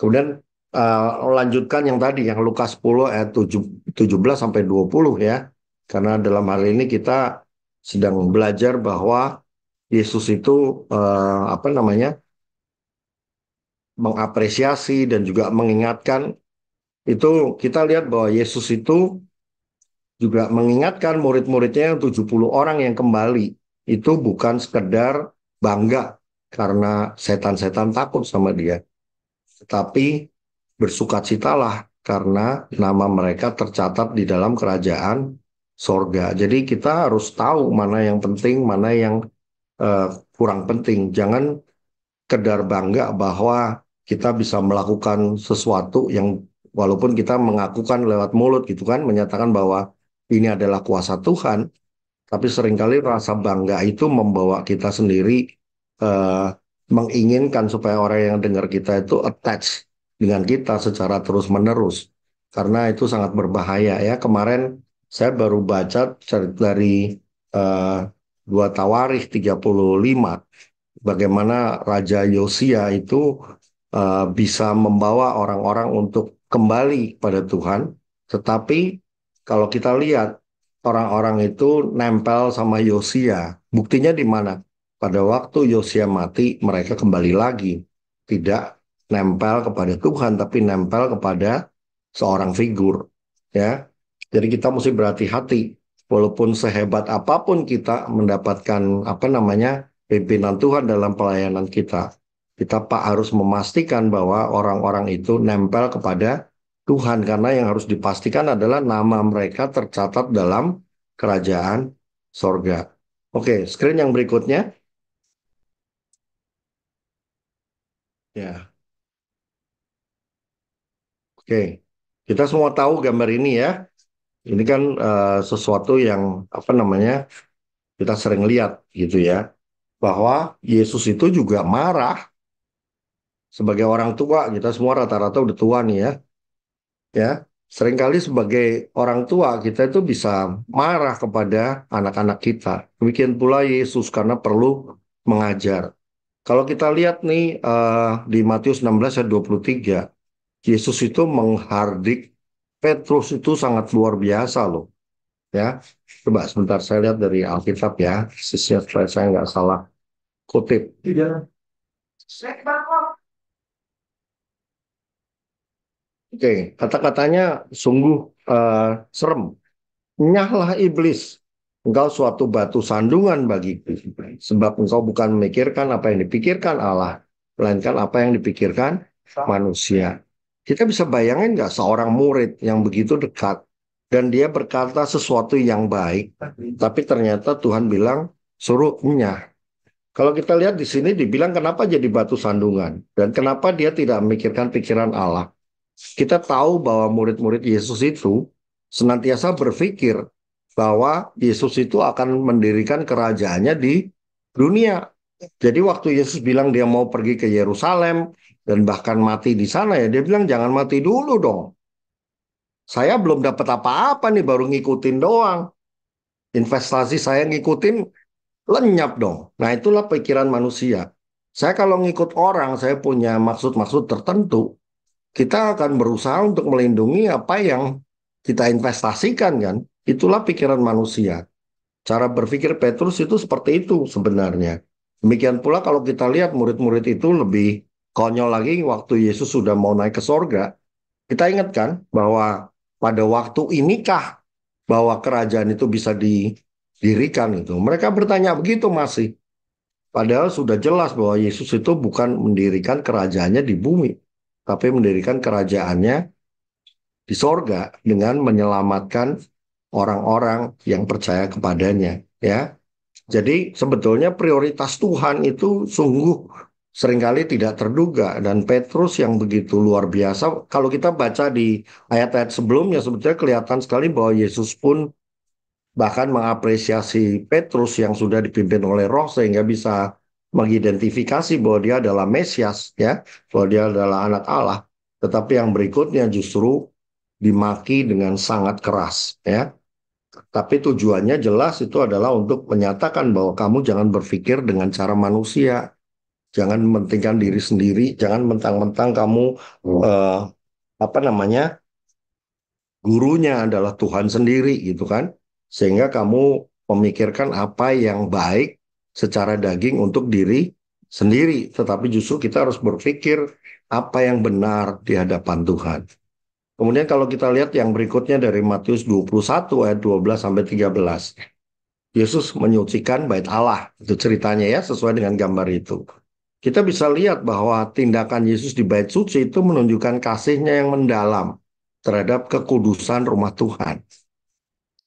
Kemudian uh, lanjutkan yang tadi yang Lukas 10 ayat 17 sampai 20 ya. Karena dalam hari ini kita sedang belajar bahwa Yesus itu uh, apa namanya mengapresiasi dan juga mengingatkan itu kita lihat bahwa Yesus itu juga mengingatkan murid-muridnya yang 70 orang yang kembali itu bukan sekedar bangga karena setan-setan takut sama dia tetapi bersukacitalah karena nama mereka tercatat di dalam kerajaan sorga. Jadi kita harus tahu mana yang penting, mana yang Eh, kurang penting. Jangan kedar bangga bahwa kita bisa melakukan sesuatu yang walaupun kita mengakukan lewat mulut gitu kan, menyatakan bahwa ini adalah kuasa Tuhan, tapi seringkali rasa bangga itu membawa kita sendiri uh, menginginkan supaya orang yang dengar kita itu attach dengan kita secara terus menerus karena itu sangat berbahaya ya kemarin saya baru baca dari uh, dua tawarikh 35 bagaimana Raja Yosia itu uh, bisa membawa orang-orang untuk kembali pada Tuhan tetapi kalau kita lihat orang-orang itu nempel sama Yosia buktinya di mana pada waktu Yosia mati mereka kembali lagi tidak nempel kepada Tuhan tapi nempel kepada seorang figur ya jadi kita mesti berhati-hati walaupun sehebat apapun kita mendapatkan apa namanya pimpinan Tuhan dalam pelayanan kita, kita Pak harus memastikan bahwa orang-orang itu nempel kepada Tuhan karena yang harus dipastikan adalah nama mereka tercatat dalam kerajaan sorga. Oke, screen yang berikutnya. Ya. Oke, kita semua tahu gambar ini ya ini kan uh, sesuatu yang apa namanya kita sering lihat gitu ya bahwa Yesus itu juga marah sebagai orang tua kita semua rata-rata udah tua nih ya ya seringkali sebagai orang tua kita itu bisa marah kepada anak-anak kita demikian pula Yesus karena perlu mengajar kalau kita lihat nih uh, di Matius 16 ayat 23 Yesus itu menghardik Petrus itu sangat luar biasa loh. Ya, coba sebentar saya lihat dari Alkitab ya, sisi saya nggak salah kutip. Iya. Oke, okay. kata-katanya sungguh uh, serem. Nyahlah iblis, engkau suatu batu sandungan bagiku, sebab engkau bukan memikirkan apa yang dipikirkan Allah, melainkan apa yang dipikirkan manusia kita bisa bayangin nggak seorang murid yang begitu dekat dan dia berkata sesuatu yang baik, tapi ternyata Tuhan bilang suruh nyah. Kalau kita lihat di sini dibilang kenapa jadi batu sandungan dan kenapa dia tidak memikirkan pikiran Allah. Kita tahu bahwa murid-murid Yesus itu senantiasa berpikir bahwa Yesus itu akan mendirikan kerajaannya di dunia. Jadi waktu Yesus bilang dia mau pergi ke Yerusalem, dan bahkan mati di sana ya. Dia bilang jangan mati dulu dong. Saya belum dapat apa-apa nih baru ngikutin doang. Investasi saya ngikutin lenyap dong. Nah itulah pikiran manusia. Saya kalau ngikut orang, saya punya maksud-maksud tertentu. Kita akan berusaha untuk melindungi apa yang kita investasikan kan. Itulah pikiran manusia. Cara berpikir Petrus itu seperti itu sebenarnya. Demikian pula kalau kita lihat murid-murid itu lebih Konyol lagi waktu Yesus sudah mau naik ke sorga, kita ingatkan bahwa pada waktu inikah bahwa kerajaan itu bisa didirikan itu. Mereka bertanya begitu masih. Padahal sudah jelas bahwa Yesus itu bukan mendirikan kerajaannya di bumi, tapi mendirikan kerajaannya di sorga dengan menyelamatkan orang-orang yang percaya kepadanya. Ya, jadi sebetulnya prioritas Tuhan itu sungguh seringkali tidak terduga dan Petrus yang begitu luar biasa kalau kita baca di ayat-ayat sebelumnya sebetulnya kelihatan sekali bahwa Yesus pun bahkan mengapresiasi Petrus yang sudah dipimpin oleh Roh sehingga bisa mengidentifikasi bahwa dia adalah Mesias ya bahwa dia adalah anak Allah tetapi yang berikutnya justru dimaki dengan sangat keras ya tapi tujuannya jelas itu adalah untuk menyatakan bahwa kamu jangan berpikir dengan cara manusia jangan mementingkan diri sendiri, jangan mentang-mentang kamu hmm. uh, apa namanya gurunya adalah Tuhan sendiri gitu kan, sehingga kamu memikirkan apa yang baik secara daging untuk diri sendiri, tetapi justru kita harus berpikir apa yang benar di hadapan Tuhan. Kemudian kalau kita lihat yang berikutnya dari Matius 21 ayat 12 sampai 13. Yesus menyucikan bait Allah. Itu ceritanya ya sesuai dengan gambar itu kita bisa lihat bahwa tindakan Yesus di bait suci itu menunjukkan kasihnya yang mendalam terhadap kekudusan rumah Tuhan.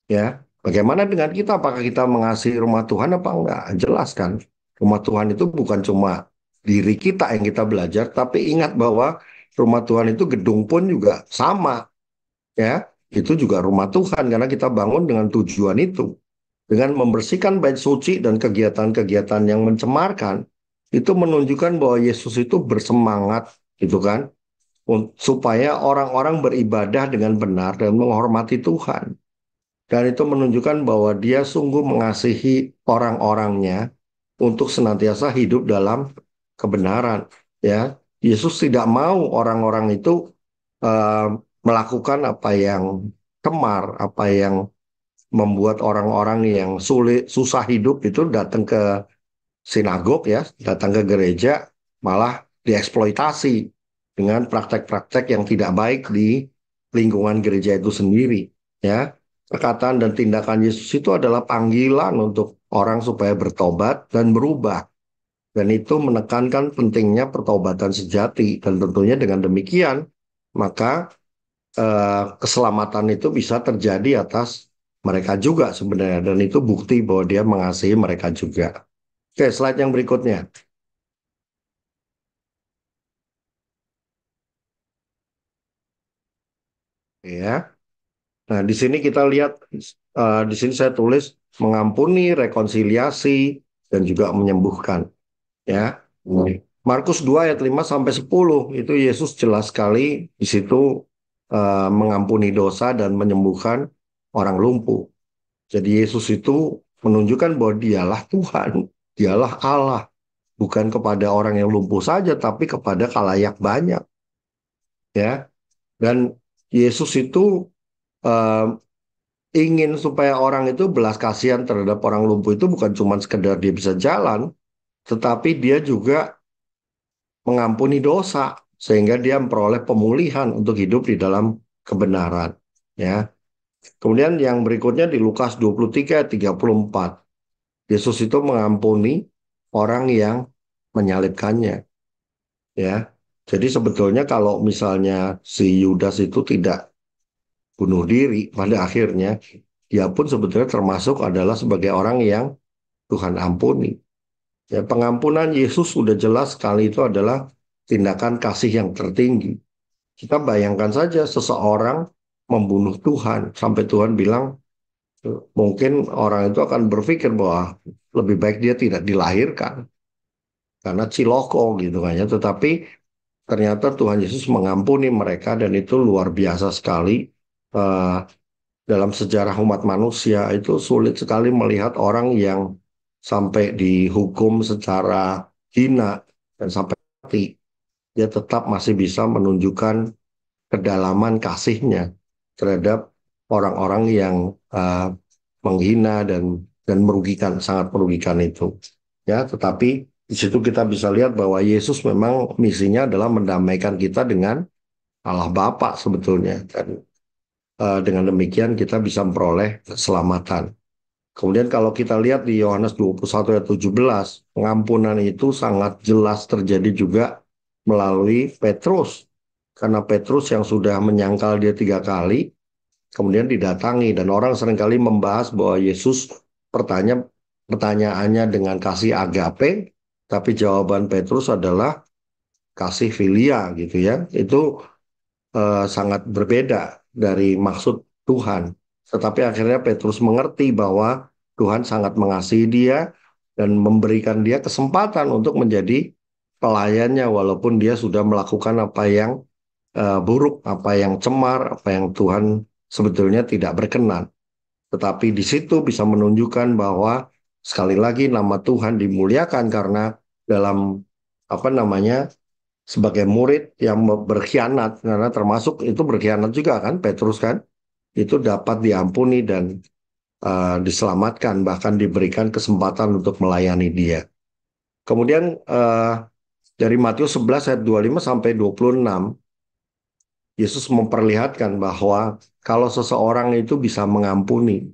Ya, bagaimana dengan kita? Apakah kita mengasihi rumah Tuhan apa enggak? Jelas kan, rumah Tuhan itu bukan cuma diri kita yang kita belajar, tapi ingat bahwa rumah Tuhan itu gedung pun juga sama. Ya, itu juga rumah Tuhan karena kita bangun dengan tujuan itu. Dengan membersihkan bait suci dan kegiatan-kegiatan yang mencemarkan, itu menunjukkan bahwa Yesus itu bersemangat gitu kan supaya orang-orang beribadah dengan benar dan menghormati Tuhan. Dan itu menunjukkan bahwa dia sungguh mengasihi orang-orangnya untuk senantiasa hidup dalam kebenaran, ya. Yesus tidak mau orang-orang itu uh, melakukan apa yang kemar, apa yang membuat orang-orang yang sulit susah hidup itu datang ke sinagog ya, datang ke gereja malah dieksploitasi dengan praktek-praktek yang tidak baik di lingkungan gereja itu sendiri ya. Perkataan dan tindakan Yesus itu adalah panggilan untuk orang supaya bertobat dan berubah. Dan itu menekankan pentingnya pertobatan sejati dan tentunya dengan demikian maka eh, keselamatan itu bisa terjadi atas mereka juga sebenarnya dan itu bukti bahwa dia mengasihi mereka juga. Oke, slide yang berikutnya. Ya. Nah, di sini kita lihat, uh, di sini saya tulis mengampuni, rekonsiliasi, dan juga menyembuhkan. Ya. Markus 2 ayat 5 sampai 10 itu Yesus jelas sekali di situ uh, mengampuni dosa dan menyembuhkan orang lumpuh. Jadi Yesus itu menunjukkan bahwa dialah Tuhan. Dialah Allah, bukan kepada orang yang lumpuh saja, tapi kepada kalayak banyak. Ya, dan Yesus itu um, ingin supaya orang itu belas kasihan terhadap orang lumpuh itu bukan cuma sekedar dia bisa jalan, tetapi dia juga mengampuni dosa sehingga dia memperoleh pemulihan untuk hidup di dalam kebenaran ya. Kemudian yang berikutnya di Lukas 23 34. Yesus itu mengampuni orang yang menyalibkannya. Ya. Jadi sebetulnya kalau misalnya si Yudas itu tidak bunuh diri pada akhirnya dia pun sebetulnya termasuk adalah sebagai orang yang Tuhan ampuni. Ya, pengampunan Yesus sudah jelas sekali itu adalah tindakan kasih yang tertinggi. Kita bayangkan saja seseorang membunuh Tuhan sampai Tuhan bilang mungkin orang itu akan berpikir bahwa lebih baik dia tidak dilahirkan karena ciloko gitu kan ya. Tetapi ternyata Tuhan Yesus mengampuni mereka dan itu luar biasa sekali uh, dalam sejarah umat manusia itu sulit sekali melihat orang yang sampai dihukum secara hina dan sampai mati dia tetap masih bisa menunjukkan kedalaman kasihnya terhadap orang-orang yang uh, menghina dan dan merugikan sangat merugikan itu ya tetapi di situ kita bisa lihat bahwa Yesus memang misinya adalah mendamaikan kita dengan Allah Bapa sebetulnya dan uh, dengan demikian kita bisa memperoleh keselamatan. Kemudian kalau kita lihat di Yohanes 21 ayat 17, pengampunan itu sangat jelas terjadi juga melalui Petrus. Karena Petrus yang sudah menyangkal dia tiga kali, kemudian didatangi dan orang seringkali membahas bahwa Yesus pertanya pertanyaannya dengan kasih agape tapi jawaban Petrus adalah kasih filia gitu ya. Itu eh, sangat berbeda dari maksud Tuhan. Tetapi akhirnya Petrus mengerti bahwa Tuhan sangat mengasihi dia dan memberikan dia kesempatan untuk menjadi pelayannya walaupun dia sudah melakukan apa yang uh, buruk, apa yang cemar, apa yang Tuhan sebetulnya tidak berkenan. Tetapi di situ bisa menunjukkan bahwa sekali lagi nama Tuhan dimuliakan karena dalam apa namanya sebagai murid yang berkhianat karena termasuk itu berkhianat juga kan Petrus kan itu dapat diampuni dan uh, diselamatkan bahkan diberikan kesempatan untuk melayani dia. Kemudian uh, dari Matius 11 ayat 25 sampai 26 Yesus memperlihatkan bahwa kalau seseorang itu bisa mengampuni,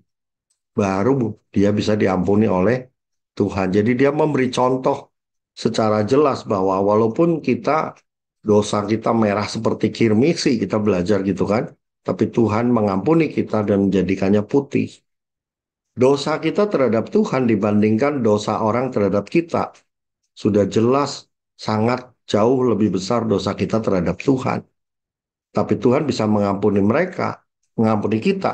baru dia bisa diampuni oleh Tuhan. Jadi dia memberi contoh secara jelas bahwa walaupun kita dosa kita merah seperti kirmisi, kita belajar gitu kan, tapi Tuhan mengampuni kita dan menjadikannya putih. Dosa kita terhadap Tuhan dibandingkan dosa orang terhadap kita sudah jelas sangat jauh lebih besar dosa kita terhadap Tuhan. Tapi Tuhan bisa mengampuni mereka, mengampuni kita.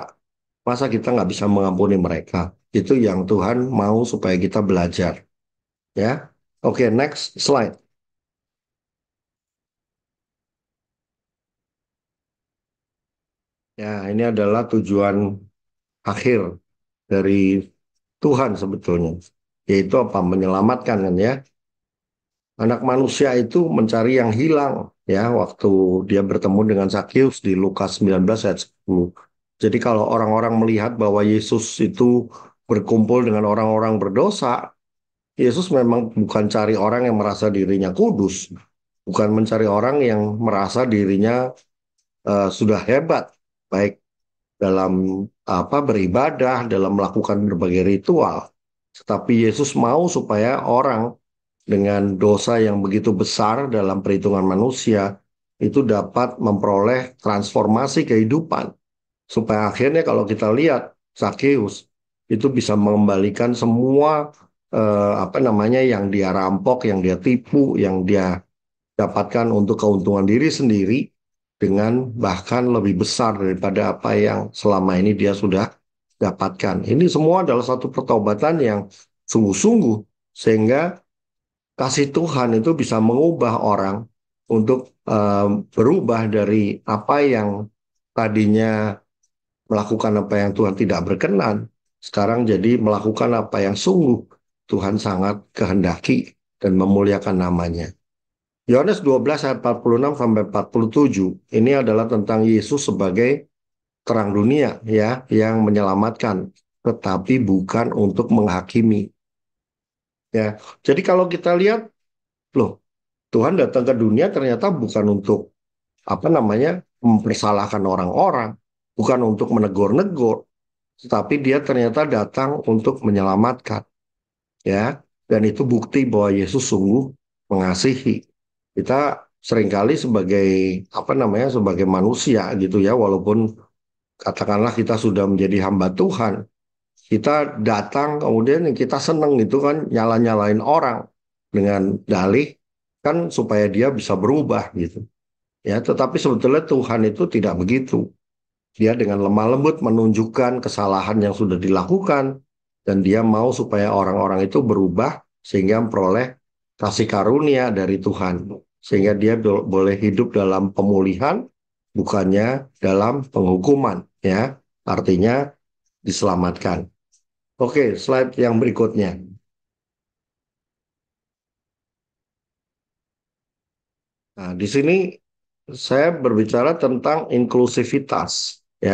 Masa kita nggak bisa mengampuni mereka? Itu yang Tuhan mau supaya kita belajar. Ya, oke okay, next slide. Ya, ini adalah tujuan akhir dari Tuhan sebetulnya, yaitu apa? Menyelamatkan kan ya. Anak manusia itu mencari yang hilang, ya waktu dia bertemu dengan Sakyus di Lukas 19 ayat 10. Jadi kalau orang-orang melihat bahwa Yesus itu berkumpul dengan orang-orang berdosa, Yesus memang bukan cari orang yang merasa dirinya kudus, bukan mencari orang yang merasa dirinya uh, sudah hebat, baik dalam apa beribadah, dalam melakukan berbagai ritual. Tetapi Yesus mau supaya orang dengan dosa yang begitu besar dalam perhitungan manusia itu dapat memperoleh transformasi kehidupan supaya akhirnya kalau kita lihat Zakheus itu bisa mengembalikan semua eh, apa namanya yang dia rampok, yang dia tipu, yang dia dapatkan untuk keuntungan diri sendiri dengan bahkan lebih besar daripada apa yang selama ini dia sudah dapatkan. Ini semua adalah satu pertobatan yang sungguh-sungguh sehingga kasih Tuhan itu bisa mengubah orang untuk uh, berubah dari apa yang tadinya melakukan apa yang Tuhan tidak berkenan, sekarang jadi melakukan apa yang sungguh Tuhan sangat kehendaki dan memuliakan namanya. Yohanes 12 ayat 46 sampai 47 ini adalah tentang Yesus sebagai terang dunia ya yang menyelamatkan tetapi bukan untuk menghakimi. Ya, jadi kalau kita lihat, loh, Tuhan datang ke dunia ternyata bukan untuk apa namanya mempersalahkan orang-orang, bukan untuk menegur-negur, tetapi dia ternyata datang untuk menyelamatkan. Ya, dan itu bukti bahwa Yesus sungguh mengasihi. Kita seringkali sebagai apa namanya sebagai manusia gitu ya, walaupun katakanlah kita sudah menjadi hamba Tuhan, kita datang kemudian kita seneng itu kan nyala-nyalain orang dengan dalih kan supaya dia bisa berubah gitu. Ya, tetapi sebetulnya Tuhan itu tidak begitu. Dia dengan lemah lembut menunjukkan kesalahan yang sudah dilakukan dan dia mau supaya orang-orang itu berubah sehingga memperoleh kasih karunia dari Tuhan sehingga dia boleh hidup dalam pemulihan bukannya dalam penghukuman ya artinya diselamatkan Oke, slide yang berikutnya. Nah, di sini saya berbicara tentang inklusivitas, ya.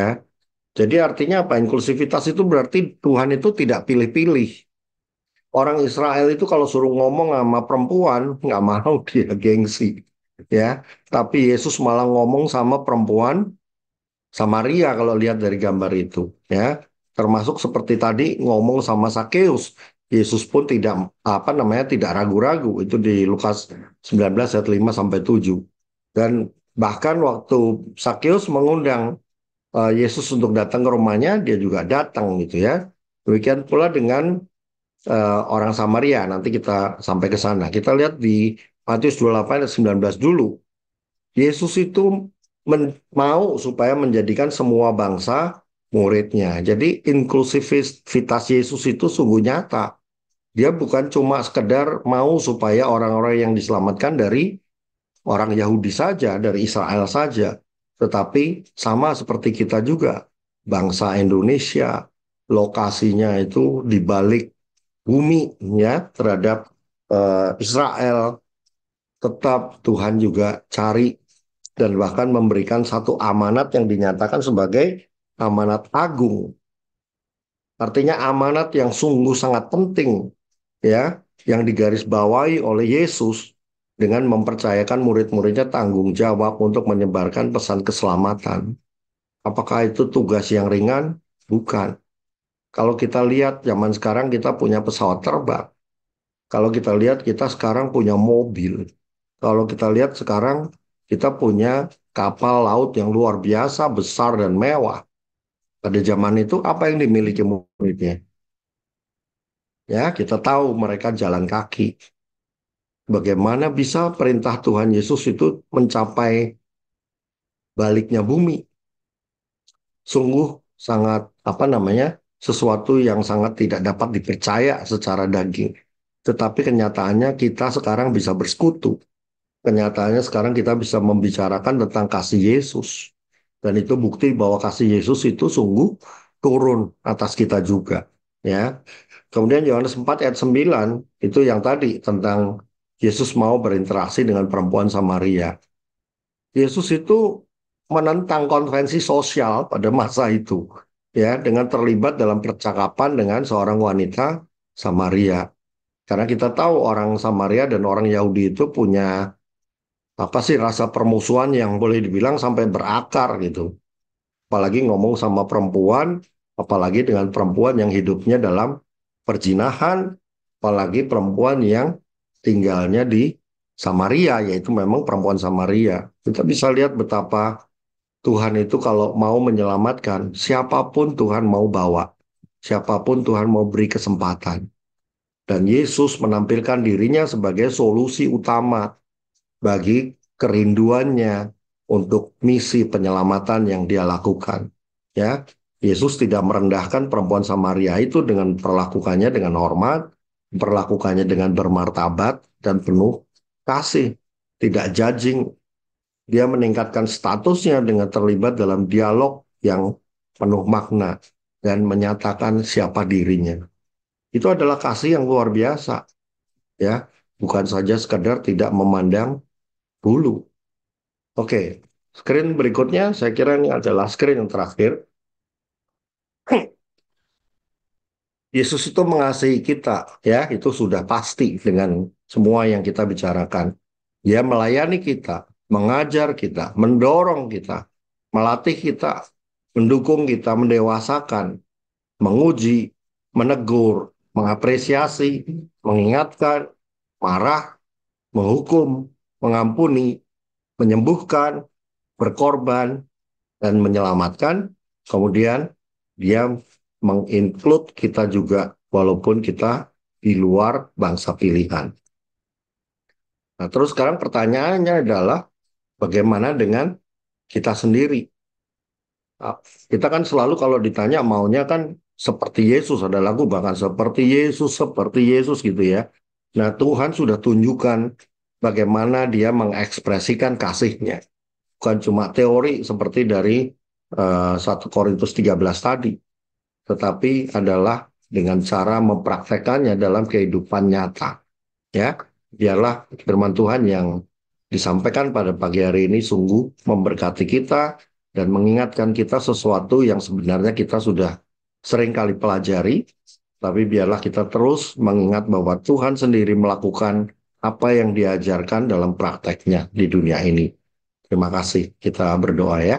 Jadi artinya apa? Inklusivitas itu berarti Tuhan itu tidak pilih-pilih. Orang Israel itu kalau suruh ngomong sama perempuan nggak mau [LAUGHS] dia gengsi, ya. Tapi Yesus malah ngomong sama perempuan Samaria kalau lihat dari gambar itu, ya. Termasuk seperti tadi ngomong sama Sakeus, Yesus pun tidak apa namanya tidak ragu-ragu itu di Lukas 19 ayat 5 sampai 7. Dan bahkan waktu Sakeus mengundang uh, Yesus untuk datang ke rumahnya, dia juga datang gitu ya. Demikian pula dengan uh, orang Samaria. Nanti kita sampai ke sana. Kita lihat di Matius 28 ayat 19 dulu. Yesus itu men mau supaya menjadikan semua bangsa muridnya. Jadi inklusivitas Yesus itu sungguh nyata. Dia bukan cuma sekedar mau supaya orang-orang yang diselamatkan dari orang Yahudi saja, dari Israel saja. Tetapi sama seperti kita juga, bangsa Indonesia, lokasinya itu di balik bumi ya terhadap uh, Israel tetap Tuhan juga cari dan bahkan memberikan satu amanat yang dinyatakan sebagai amanat agung. Artinya amanat yang sungguh sangat penting ya, yang digarisbawahi oleh Yesus dengan mempercayakan murid-muridnya tanggung jawab untuk menyebarkan pesan keselamatan. Apakah itu tugas yang ringan? Bukan. Kalau kita lihat zaman sekarang kita punya pesawat terbang. Kalau kita lihat kita sekarang punya mobil. Kalau kita lihat sekarang kita punya kapal laut yang luar biasa, besar dan mewah pada zaman itu apa yang dimiliki muridnya? Ya, kita tahu mereka jalan kaki. Bagaimana bisa perintah Tuhan Yesus itu mencapai baliknya bumi? Sungguh sangat apa namanya? sesuatu yang sangat tidak dapat dipercaya secara daging. Tetapi kenyataannya kita sekarang bisa bersekutu. Kenyataannya sekarang kita bisa membicarakan tentang kasih Yesus. Dan itu bukti bahwa kasih Yesus itu sungguh turun atas kita juga. Ya, Kemudian Yohanes 4 ayat 9 itu yang tadi tentang Yesus mau berinteraksi dengan perempuan Samaria. Yesus itu menentang konvensi sosial pada masa itu ya dengan terlibat dalam percakapan dengan seorang wanita Samaria. Karena kita tahu orang Samaria dan orang Yahudi itu punya apa sih rasa permusuhan yang boleh dibilang sampai berakar gitu. Apalagi ngomong sama perempuan, apalagi dengan perempuan yang hidupnya dalam perjinahan, apalagi perempuan yang tinggalnya di Samaria, yaitu memang perempuan Samaria. Kita bisa lihat betapa Tuhan itu kalau mau menyelamatkan, siapapun Tuhan mau bawa, siapapun Tuhan mau beri kesempatan. Dan Yesus menampilkan dirinya sebagai solusi utama bagi kerinduannya untuk misi penyelamatan yang dia lakukan. Ya, Yesus tidak merendahkan perempuan Samaria itu dengan perlakukannya dengan hormat, perlakukannya dengan bermartabat dan penuh kasih, tidak judging. Dia meningkatkan statusnya dengan terlibat dalam dialog yang penuh makna dan menyatakan siapa dirinya. Itu adalah kasih yang luar biasa. Ya, bukan saja sekedar tidak memandang dulu. Oke, screen berikutnya saya kira ini adalah screen yang terakhir. Yesus itu mengasihi kita, ya, itu sudah pasti dengan semua yang kita bicarakan. Dia melayani kita, mengajar kita, mendorong kita, melatih kita, mendukung kita, mendewasakan, menguji, menegur, mengapresiasi, mengingatkan, marah, menghukum, mengampuni, menyembuhkan, berkorban, dan menyelamatkan. Kemudian dia menginclude kita juga walaupun kita di luar bangsa pilihan. Nah, terus sekarang pertanyaannya adalah bagaimana dengan kita sendiri? Ah, kita kan selalu kalau ditanya maunya kan seperti Yesus, ada lagu bahkan seperti Yesus, seperti Yesus gitu ya. Nah, Tuhan sudah tunjukkan bagaimana dia mengekspresikan kasihnya. Bukan cuma teori seperti dari uh, eh, 1 Korintus 13 tadi, tetapi adalah dengan cara mempraktekannya dalam kehidupan nyata. Ya, biarlah firman Tuhan yang disampaikan pada pagi hari ini sungguh memberkati kita dan mengingatkan kita sesuatu yang sebenarnya kita sudah sering kali pelajari, tapi biarlah kita terus mengingat bahwa Tuhan sendiri melakukan apa yang diajarkan dalam prakteknya di dunia ini. Terima kasih. Kita berdoa ya.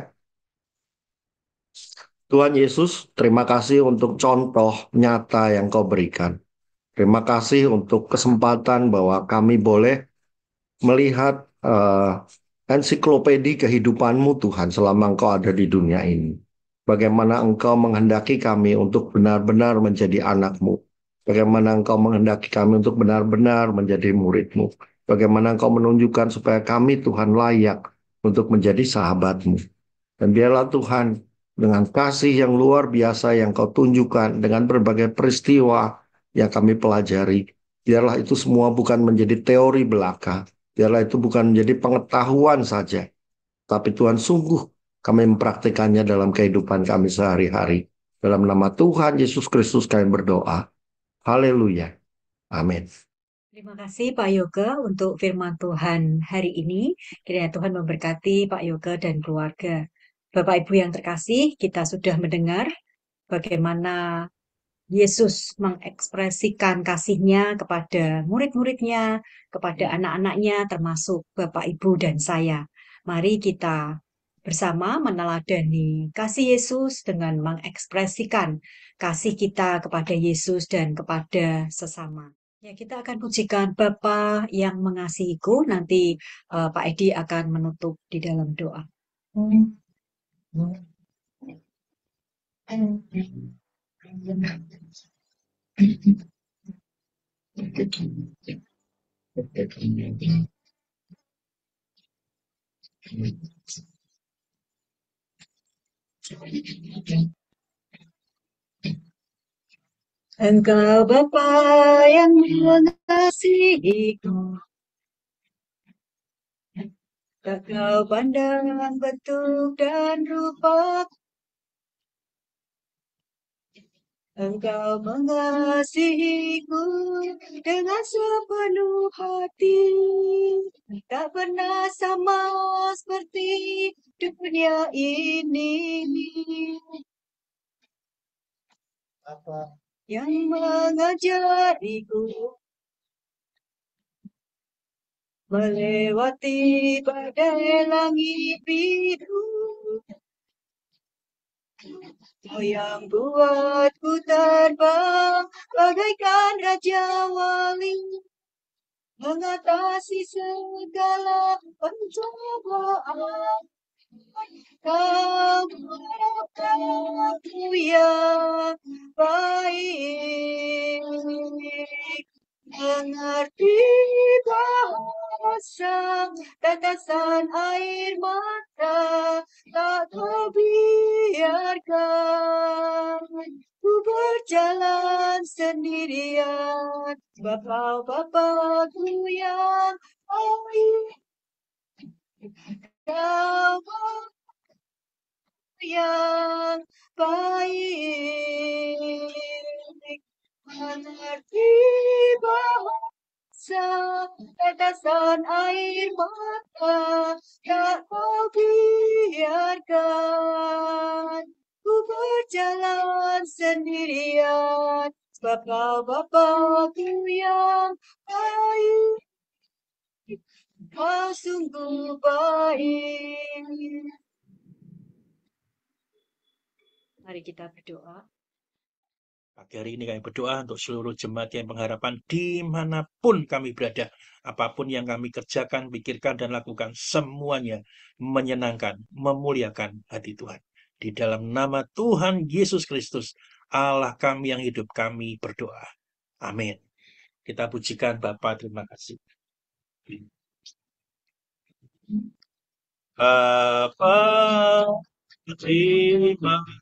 Tuhan Yesus, terima kasih untuk contoh nyata yang kau berikan. Terima kasih untuk kesempatan bahwa kami boleh melihat uh, ensiklopedi kehidupanmu Tuhan selama engkau ada di dunia ini. Bagaimana engkau menghendaki kami untuk benar-benar menjadi anakmu Bagaimana engkau menghendaki kami untuk benar-benar menjadi muridmu. Bagaimana engkau menunjukkan supaya kami Tuhan layak untuk menjadi sahabatmu. Dan biarlah Tuhan dengan kasih yang luar biasa yang kau tunjukkan dengan berbagai peristiwa yang kami pelajari. Biarlah itu semua bukan menjadi teori belaka. Biarlah itu bukan menjadi pengetahuan saja. Tapi Tuhan sungguh kami mempraktikannya dalam kehidupan kami sehari-hari. Dalam nama Tuhan Yesus Kristus kami berdoa. Haleluya. Amin. Terima kasih Pak Yoga untuk firman Tuhan hari ini. Kiranya Tuhan memberkati Pak Yoga dan keluarga. Bapak Ibu yang terkasih, kita sudah mendengar bagaimana Yesus mengekspresikan kasihnya kepada murid-muridnya, kepada anak-anaknya termasuk Bapak Ibu dan saya. Mari kita bersama meneladani kasih Yesus dengan mengekspresikan kasih kita kepada Yesus dan kepada sesama. Ya, kita akan pujikan Bapa yang mengasihiku. Nanti uh, Pak Edi akan menutup di dalam doa. Hmm. Hmm. Engkau Bapa yang mengasihiku Tak kau pandang bentuk dan rupa Engkau mengasihi ku dengan sepenuh hati Tak pernah sama seperti dunia ini Apa yang mengajariku melewati badai langit biru Kau yang buatku terbang bagaikan raja wali mengatasi segala pencobaan Kau aku yang baik mengerti bahasa tetesan air mata tak kau biarkan ku berjalan sendirian bapak-bapakku yang baik kau yang baik mengerti bahasa tetesan air mata tak kau biarkan ku berjalan sendirian bapak kau Bapakku yang baik kau sungguh baik Mari kita berdoa. Pagi hari ini kami berdoa untuk seluruh jemaat yang pengharapan dimanapun kami berada. Apapun yang kami kerjakan, pikirkan, dan lakukan, semuanya menyenangkan, memuliakan hati Tuhan. Di dalam nama Tuhan Yesus Kristus, Allah kami yang hidup, kami berdoa. Amin. Kita pujikan Bapa. terima kasih. Bapa, terima kasih.